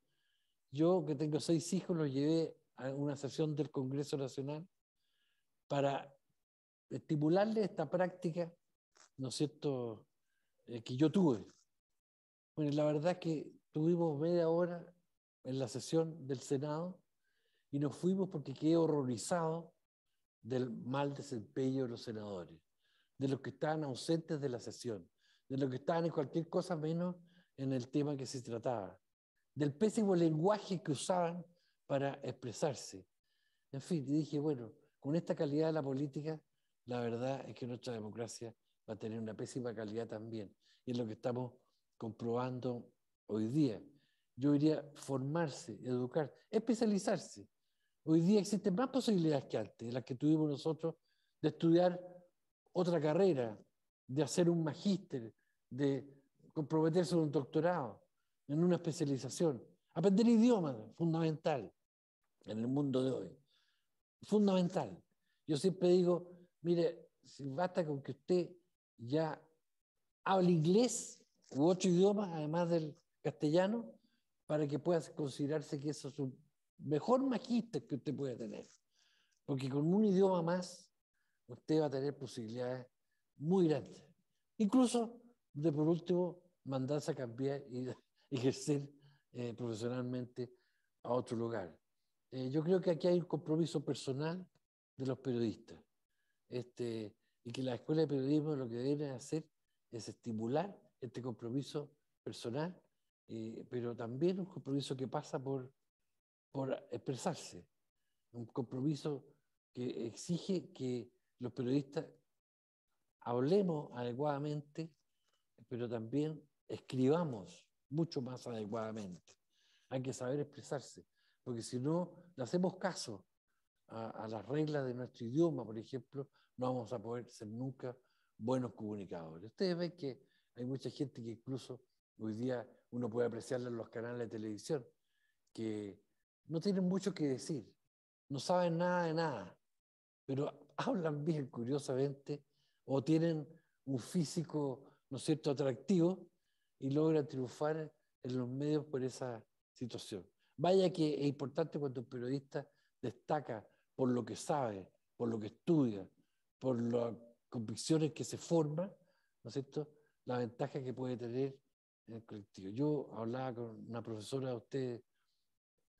yo que tengo seis hijos los llevé a una sesión del Congreso Nacional para estimularle esta práctica, ¿no es cierto?, eh, que yo tuve. Bueno, la verdad es que tuvimos media hora en la sesión del Senado y nos fuimos porque quedé horrorizado del mal desempeño de los senadores, de los que estaban ausentes de la sesión, de los que estaban en cualquier cosa menos en el tema que se trataba, del pésimo lenguaje que usaban para expresarse. En fin, dije, bueno, con esta calidad de la política, la verdad es que nuestra democracia va a tener una pésima calidad también. Y es lo que estamos comprobando hoy día. Yo diría formarse, educar, especializarse. Hoy día existen más posibilidades que antes, las que tuvimos nosotros, de estudiar otra carrera, de hacer un magíster, de comprometerse en un doctorado, en una especialización. Aprender idiomas, fundamental en el mundo de hoy. Fundamental. Yo siempre digo, mire, si basta con que usted ya hable inglés u otro idioma, además del castellano, para que pueda considerarse que eso es un mejor maquista que usted pueda tener. Porque con un idioma más, usted va a tener posibilidades muy grandes. Incluso de por último, mandarse a cambiar y ejercer eh, profesionalmente a otro lugar. Eh, yo creo que aquí hay un compromiso personal de los periodistas. Este, y que la escuela de periodismo lo que debe hacer es estimular este compromiso personal, eh, pero también un compromiso que pasa por por expresarse. Un compromiso que exige que los periodistas hablemos adecuadamente, pero también escribamos mucho más adecuadamente. Hay que saber expresarse, porque si no le hacemos caso a, las reglas de nuestro idioma, por ejemplo, no vamos a poder ser nunca buenos comunicadores. Ustedes ven que hay mucha gente que incluso hoy día uno puede apreciar en los canales de televisión, que no tienen mucho que decir, no saben nada de nada, pero hablan bien, curiosamente, o tienen un físico, ¿no es cierto?, atractivo y logran triunfar en los medios por esa situación. Vaya que es importante cuando un periodista destaca por lo que sabe, por lo que estudia, por las convicciones que se forman, ¿no es cierto?, la ventaja que puede tener en el colectivo. Yo hablaba con una profesora de ustedes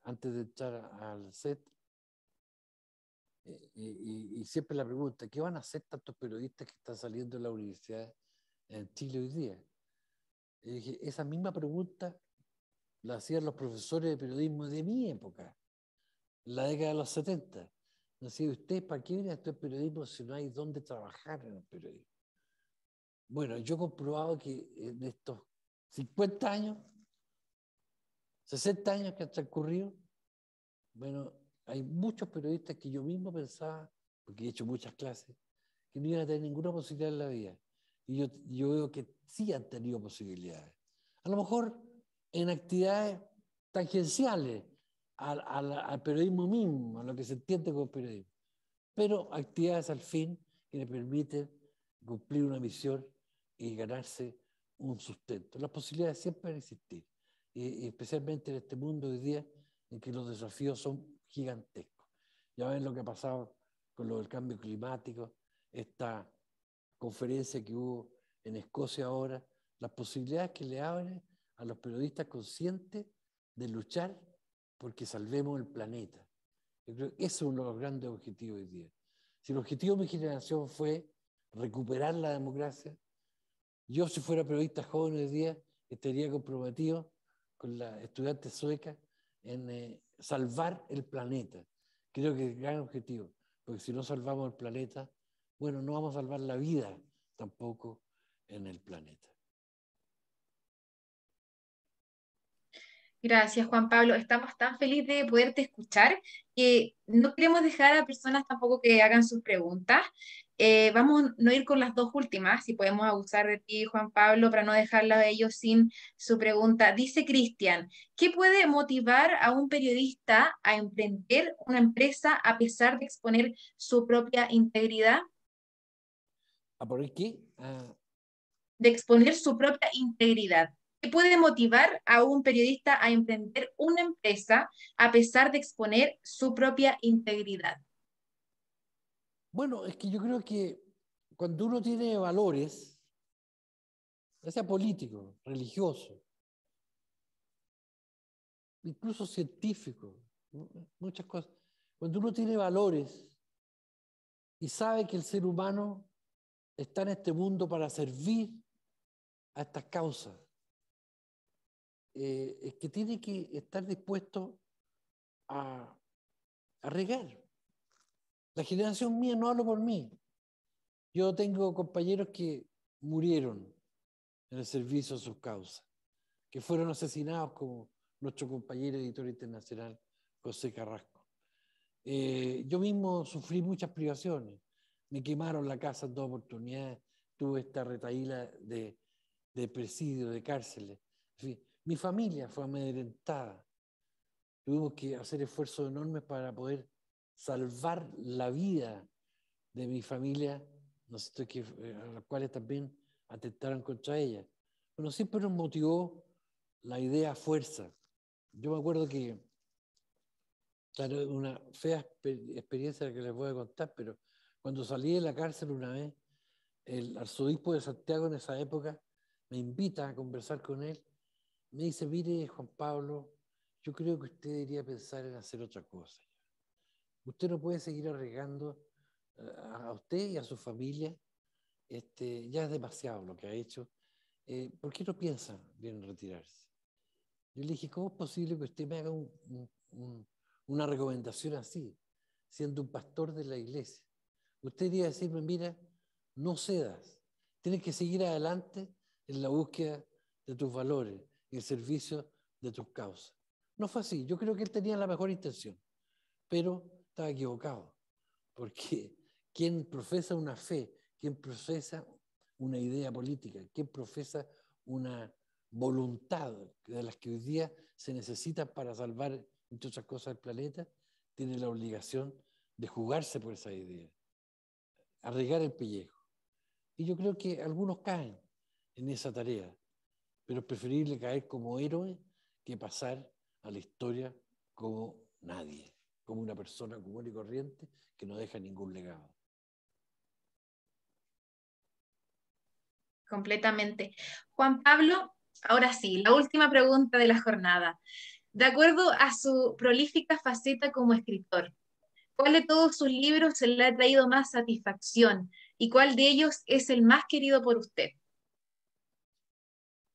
antes de echar al set. Eh, y, siempre la pregunta, ¿qué van a hacer tantos periodistas que están saliendo de la universidad en Chile hoy día? Y esa misma pregunta la hacían los profesores de periodismo de mi época, la década de los 70. decían, ¿ustedes para qué viene a estudiar periodismo si no hay dónde trabajar en el periodismo? Bueno, yo he comprobado que en estos 50 años 60 años que han transcurrido, bueno, hay muchos periodistas que yo mismo pensaba, porque he hecho muchas clases, que no iban a tener ninguna posibilidad en la vida. Y yo, veo que sí han tenido posibilidades. A lo mejor en actividades tangenciales al, al periodismo mismo, a lo que se entiende como periodismo, pero actividades al fin que le permiten cumplir una misión y ganarse un sustento. Las posibilidades siempre van a existir y, especialmente en este mundo hoy día en que los desafíos son gigantescos. Ya ven lo que ha pasado con lo del cambio climático, esta conferencia que hubo en Escocia ahora, las posibilidades que le abren a los periodistas conscientes de luchar porque salvemos el planeta. Yo creo que ese es uno de los grandes objetivos hoy día. Si el objetivo de mi generación fue recuperar la democracia, yo si fuera periodista joven hoy día estaría comprometido con la estudiante sueca en eh, salvar el planeta. Creo que es un gran objetivo, porque si no salvamos el planeta, bueno, no vamos a salvar la vida tampoco en el planeta. Gracias, Juan Pablo. Estamos tan felices de poderte escuchar que no queremos dejar a personas tampoco que hagan sus preguntas. Eh, vamos a no ir con las dos últimas, si podemos abusar de ti, Juan Pablo, para no dejarla a ellos sin su pregunta. Dice Cristian, ¿qué puede motivar a un periodista a emprender una empresa a pesar de exponer su propia integridad? ¿A por qué? Ah. De exponer su propia integridad. ¿Qué puede motivar a un periodista a emprender una empresa a pesar de exponer su propia integridad? Bueno, es que yo creo que cuando uno tiene valores, ya sea político, religioso, incluso científico, muchas cosas, cuando uno tiene valores y sabe que el ser humano está en este mundo para servir a estas causas, eh, que tiene que estar dispuesto a, a regar. La generación mía, no hablo por mí. Yo tengo compañeros que murieron en el servicio a sus causas, que fueron asesinados como nuestro compañero editor internacional José Carrasco. Eh, yo mismo sufrí muchas privaciones. Me quemaron la casa en dos oportunidades. Tuve esta retaíla de, de presidio, de cárceles. En mi familia fue amedrentada. Tuvimos que hacer esfuerzos enormes para poder salvar la vida de mi familia, que, eh, a las cuales también atentaron contra ella. Bueno, siempre nos motivó la idea fuerza. Yo me acuerdo que, claro, una fea experiencia que les voy a contar, pero cuando salí de la cárcel una vez, el arzobispo de Santiago en esa época me invita a conversar con él me dice, mire, Juan Pablo, yo creo que usted debería pensar en hacer otra cosa. Usted no puede seguir arriesgando eh, a usted y a su familia. Este, ya es demasiado lo que ha hecho. Eh, ¿Por qué no piensa bien retirarse? Yo le dije, ¿cómo es posible que usted me haga una recomendación así, siendo un pastor de la iglesia? Usted debería decirme, mira, no cedas, tienes que seguir adelante en la búsqueda de tus valores, el servicio de tus causas. No fue así. Yo creo que él tenía la mejor intención, pero estaba equivocado. Porque quien profesa una fe, quien profesa una idea política, quien profesa una voluntad de las que hoy día se necesita para salvar, entre otras cosas, del planeta, tiene la obligación de jugarse por esa idea, arriesgar el pellejo. Y yo creo que algunos caen en esa tarea pero es preferible caer como héroe que pasar a la historia como nadie, como una persona común y corriente que no deja ningún legado. Completamente. Juan Pablo, ahora sí, la última pregunta de la jornada. De acuerdo a su prolífica faceta como escritor, ¿cuál de todos sus libros se le ha traído más satisfacción y cuál de ellos es el más querido por usted?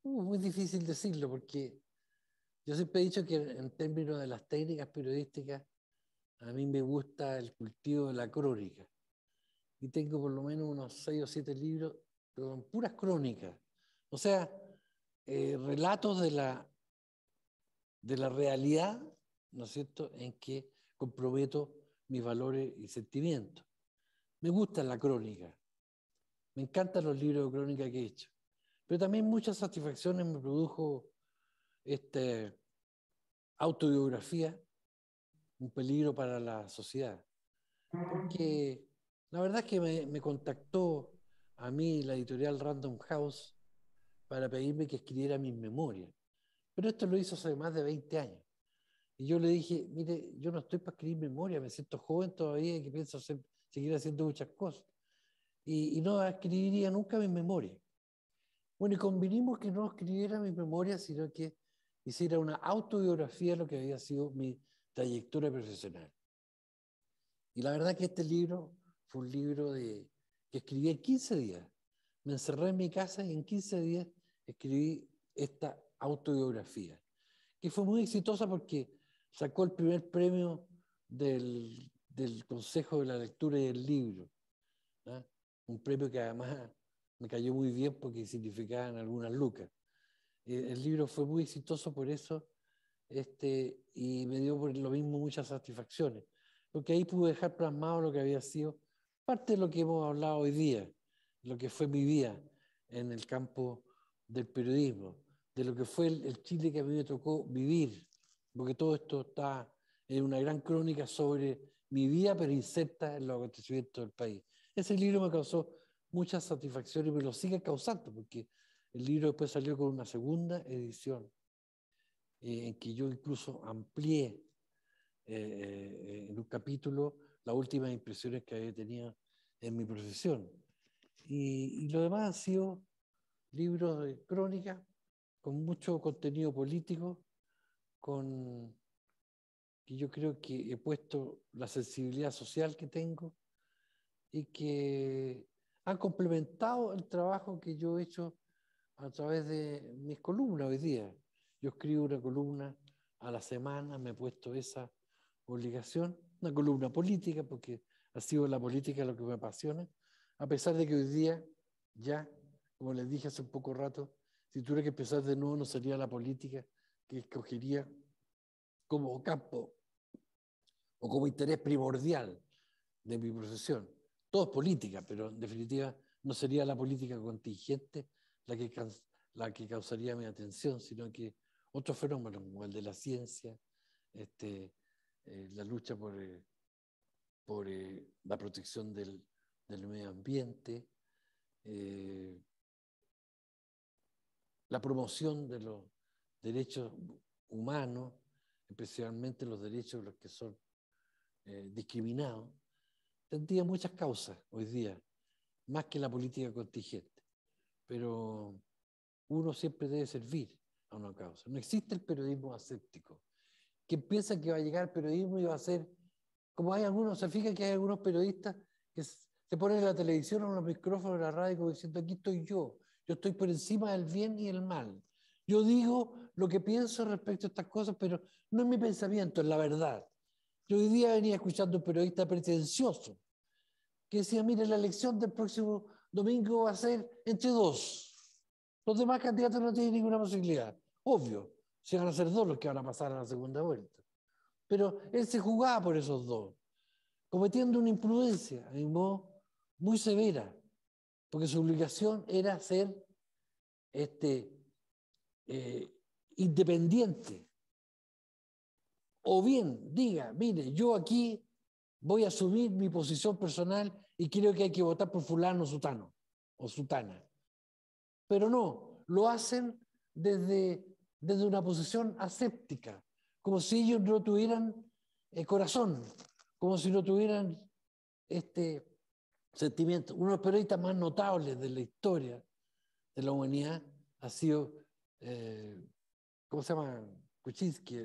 Uh, muy difícil decirlo porque yo siempre he dicho que en términos de las técnicas periodísticas, a mí me gusta el cultivo de la crónica. Y tengo por lo menos unos seis o siete libros, pero son puras crónicas. O sea, eh, relatos de la, de la realidad, ¿no es cierto?, en que comprometo mis valores y sentimientos. Me gusta la crónica. Me encantan los libros de crónica que he hecho. Pero también muchas satisfacciones me produjo este, autobiografía, un peligro para la sociedad. Porque la verdad es que me, contactó a mí la editorial Random House para pedirme que escribiera mis memorias. Pero esto lo hizo hace más de 20 años. Y yo le dije, mire, yo no estoy para escribir memoria, me siento joven todavía y que pienso seguir haciendo muchas cosas. Y, y, no escribiría nunca mis memorias. Bueno, y convinimos que no escribiera mi memoria, sino que hiciera una autobiografía de lo que había sido mi trayectoria profesional. Y la verdad que este libro fue un libro de, que escribí en 15 días. Me encerré en mi casa y en 15 días escribí esta autobiografía, que fue muy exitosa porque sacó el primer premio del, Consejo de la Lectura y del Libro. ¿ah? Un premio que además me cayó muy bien porque significaban algunas lucas. Eh, el libro fue muy exitoso por eso este, y me dio por lo mismo muchas satisfacciones, porque ahí pude dejar plasmado lo que había sido parte de lo que hemos hablado hoy día, lo que fue mi vida en el campo del periodismo, de lo que fue el, Chile que a mí me tocó vivir, porque todo esto está en una gran crónica sobre mi vida, pero inserta en los acontecimientos del país. Ese libro me causó mucha satisfacción y me lo sigue causando, porque el libro después salió con una segunda edición, eh, en que yo incluso amplié eh, eh, en un capítulo las últimas impresiones que había tenido en mi profesión. Y, lo demás ha sido libros de crónica con mucho contenido político, con que yo creo que he puesto la sensibilidad social que tengo y que han complementado el trabajo que yo he hecho a través de mis columnas hoy día. Yo escribo una columna a la semana, me he puesto esa obligación, una columna política, porque ha sido la política lo que me apasiona, a pesar de que hoy día ya, como les dije hace un poco rato, si tuviera que empezar de nuevo no sería la política que escogería como campo o como interés primordial de mi profesión todo es política, pero en definitiva no sería la política contingente la que, la que causaría mi atención, sino que otros fenómenos como el de la ciencia, este, eh, la lucha por, eh, por eh, la protección del, del medio ambiente, la promoción de los derechos humanos, especialmente los derechos de los que son discriminados, tendría muchas causas hoy día, más que la política contingente. Pero uno siempre debe servir a una causa. No existe el periodismo aséptico, que piensa que va a llegar el periodismo y va a ser, como hay algunos, se fija que hay algunos periodistas que se ponen en la televisión o en los micrófonos, en la radio, diciendo, aquí estoy yo, yo estoy por encima del bien y el mal. Yo digo lo que pienso respecto a estas cosas, pero no es mi pensamiento, es la verdad. Yo hoy día venía escuchando un periodista pretencioso que decía, mire, la elección del próximo domingo va a ser entre dos. Los demás candidatos no tienen ninguna posibilidad. Obvio, si van a ser dos los que van a pasar a la segunda vuelta. Pero él se jugaba por esos dos, cometiendo una imprudencia, a modo, muy severa, porque su obligación era ser este, eh, independiente. O bien diga, mire, yo aquí voy a asumir mi posición personal y creo que hay que votar por fulano, sutano o sutana. Pero no, lo hacen desde, desde una posición aséptica, como si ellos no tuvieran el eh, corazón, como si no tuvieran este sentimiento. Uno de los periodistas más notables de la historia de la humanidad ha sido, eh, ¿cómo se llama? Kuczynski,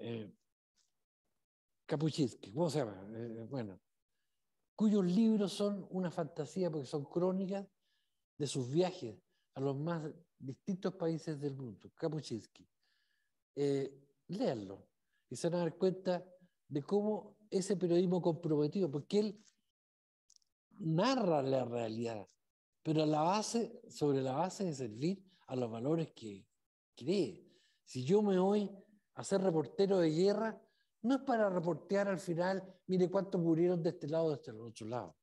eh, Kapuchinsky, ¿cómo se eh, llama? bueno, cuyos libros son una fantasía porque son crónicas de sus viajes a los más distintos países del mundo. Kapuchinsky. Eh, léanlo y se van a dar cuenta de cómo ese periodismo comprometido, porque él narra la realidad, pero a la base, sobre la base de servir a los valores que cree. Si yo me voy a ser reportero de guerra, no es para reportear al final, mire cuántos murieron de este lado, de este otro lado.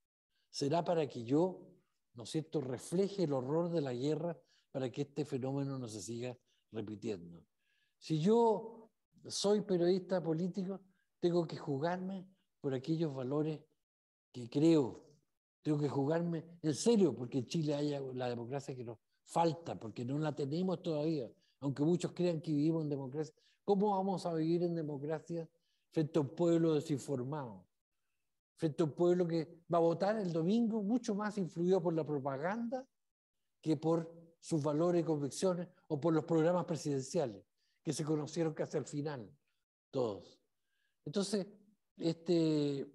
Será para que yo, ¿no es cierto?, refleje el horror de la guerra para que este fenómeno no se siga repitiendo. Si yo soy periodista político, tengo que jugarme por aquellos valores que creo. Tengo que jugarme en serio porque en Chile hay la democracia que nos falta, porque no la tenemos todavía. Aunque muchos crean que vivimos en democracia, ¿cómo vamos a vivir en democracia frente a un pueblo desinformado, frente a un pueblo que va a votar el domingo mucho más influido por la propaganda que por sus valores y convicciones o por los programas presidenciales que se conocieron casi al final, todos. Entonces, este,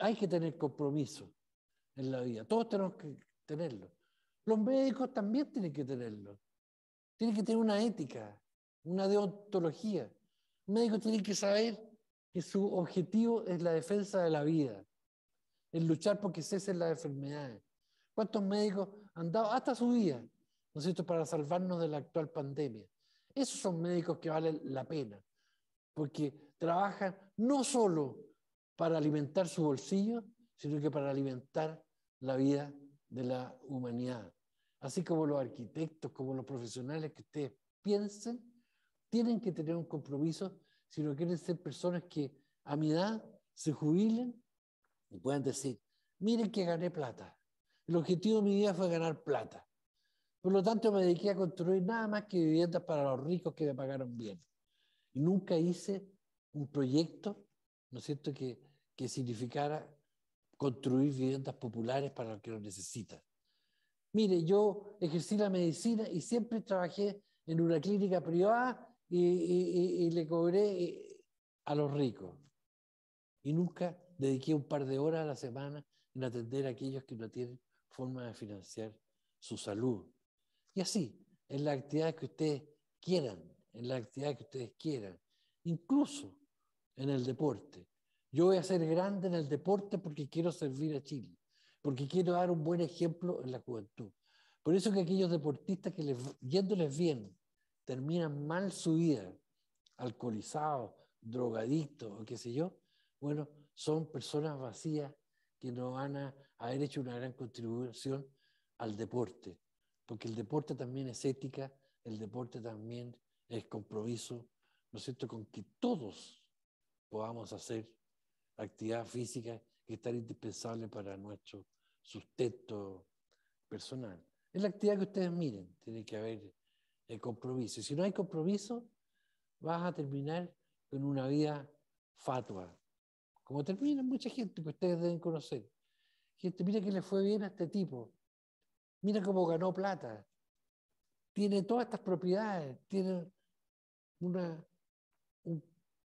hay que tener compromiso en la vida, todos tenemos que tenerlo. Los médicos también tienen que tenerlo, tienen que tener una ética, una deontología el médico que saber que su objetivo es la defensa de la vida, el luchar porque cesen las enfermedades. ¿Cuántos médicos han dado hasta su vida, ¿no cierto?, para salvarnos de la actual pandemia. Esos son médicos que valen la pena, porque trabajan no solo para alimentar su bolsillo, sino que para alimentar la vida de la humanidad. Así como los arquitectos, como los profesionales que ustedes piensen, tienen que tener un compromiso si no quieren ser personas que a mi edad se jubilen y puedan decir, miren que gané plata. El objetivo de mi vida fue ganar plata. Por lo tanto, me dediqué a construir nada más que viviendas para los ricos que me pagaron bien. Y nunca hice un proyecto, ¿no es cierto?, que, que significara construir viviendas populares para los que lo necesitan. Mire, yo ejercí la medicina y siempre trabajé en una clínica privada y, le cobré eh, a los ricos. Y nunca dediqué un par de horas a la semana en atender a aquellos que no tienen forma de financiar su salud. Y así, en la actividad que ustedes quieran, en la actividad que ustedes quieran, incluso en el deporte. Yo voy a ser grande en el deporte porque quiero servir a Chile, porque quiero dar un buen ejemplo en la juventud. Por eso que aquellos deportistas que les, yéndoles bien terminan mal su vida, alcoholizados, drogadictos o qué sé yo, bueno, son personas vacías que no van a haber hecho una gran contribución al deporte, porque el deporte también es ética, el deporte también es compromiso, ¿no es cierto?, con que todos podamos hacer actividad física que está indispensable para nuestro sustento personal. Es la actividad que ustedes miren, tiene que haber el compromiso. Y si no hay compromiso, vas a terminar con una vida fatua, como termina mucha gente que ustedes deben conocer. Gente, mira que le fue bien a este tipo, mira cómo ganó plata, tiene todas estas propiedades, tiene un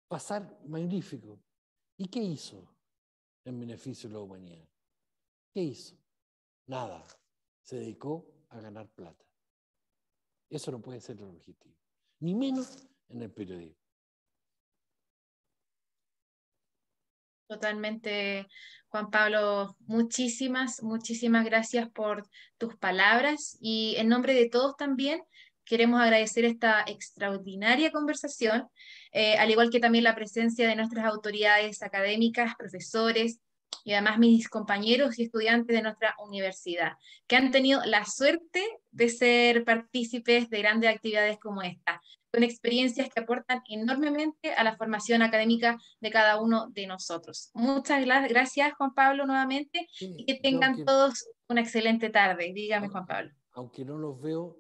pasar magnífico. ¿Y qué hizo en beneficio de la humanidad? ¿Qué hizo? Nada. Se dedicó a ganar plata. Eso no puede ser el objetivo, ni menos en el periodismo. Totalmente, Juan Pablo, muchísimas, muchísimas gracias por tus palabras y en nombre de todos también queremos agradecer esta extraordinaria conversación, eh, al igual que también la presencia de nuestras autoridades académicas, profesores, y además mis compañeros y estudiantes de nuestra universidad, que han tenido la suerte de ser partícipes de grandes actividades como esta, con experiencias que aportan enormemente a la formación académica de cada uno de nosotros. Muchas gracias, Juan Pablo, nuevamente, y que tengan todos una excelente tarde. Dígame, Juan Pablo. Aunque no los veo,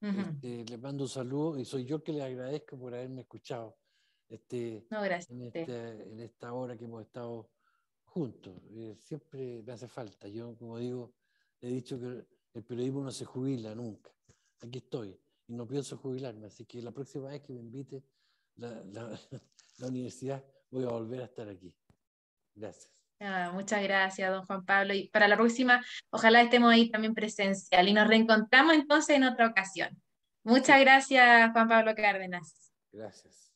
le este, les mando un saludo y soy yo que les agradezco por haberme escuchado. Este, este, en esta hora que hemos estado juntos. Eh, siempre me hace falta. Yo, como digo, he dicho que el periodismo no se jubila nunca. Aquí estoy y no pienso jubilarme, así que la próxima vez que me invite la, la, universidad voy a volver a estar aquí. Gracias. Ah, muchas gracias, don Juan Pablo. Y para la próxima, ojalá estemos ahí también presencial y nos reencontramos entonces en otra ocasión. Muchas gracias, Juan Pablo Cárdenas. Gracias.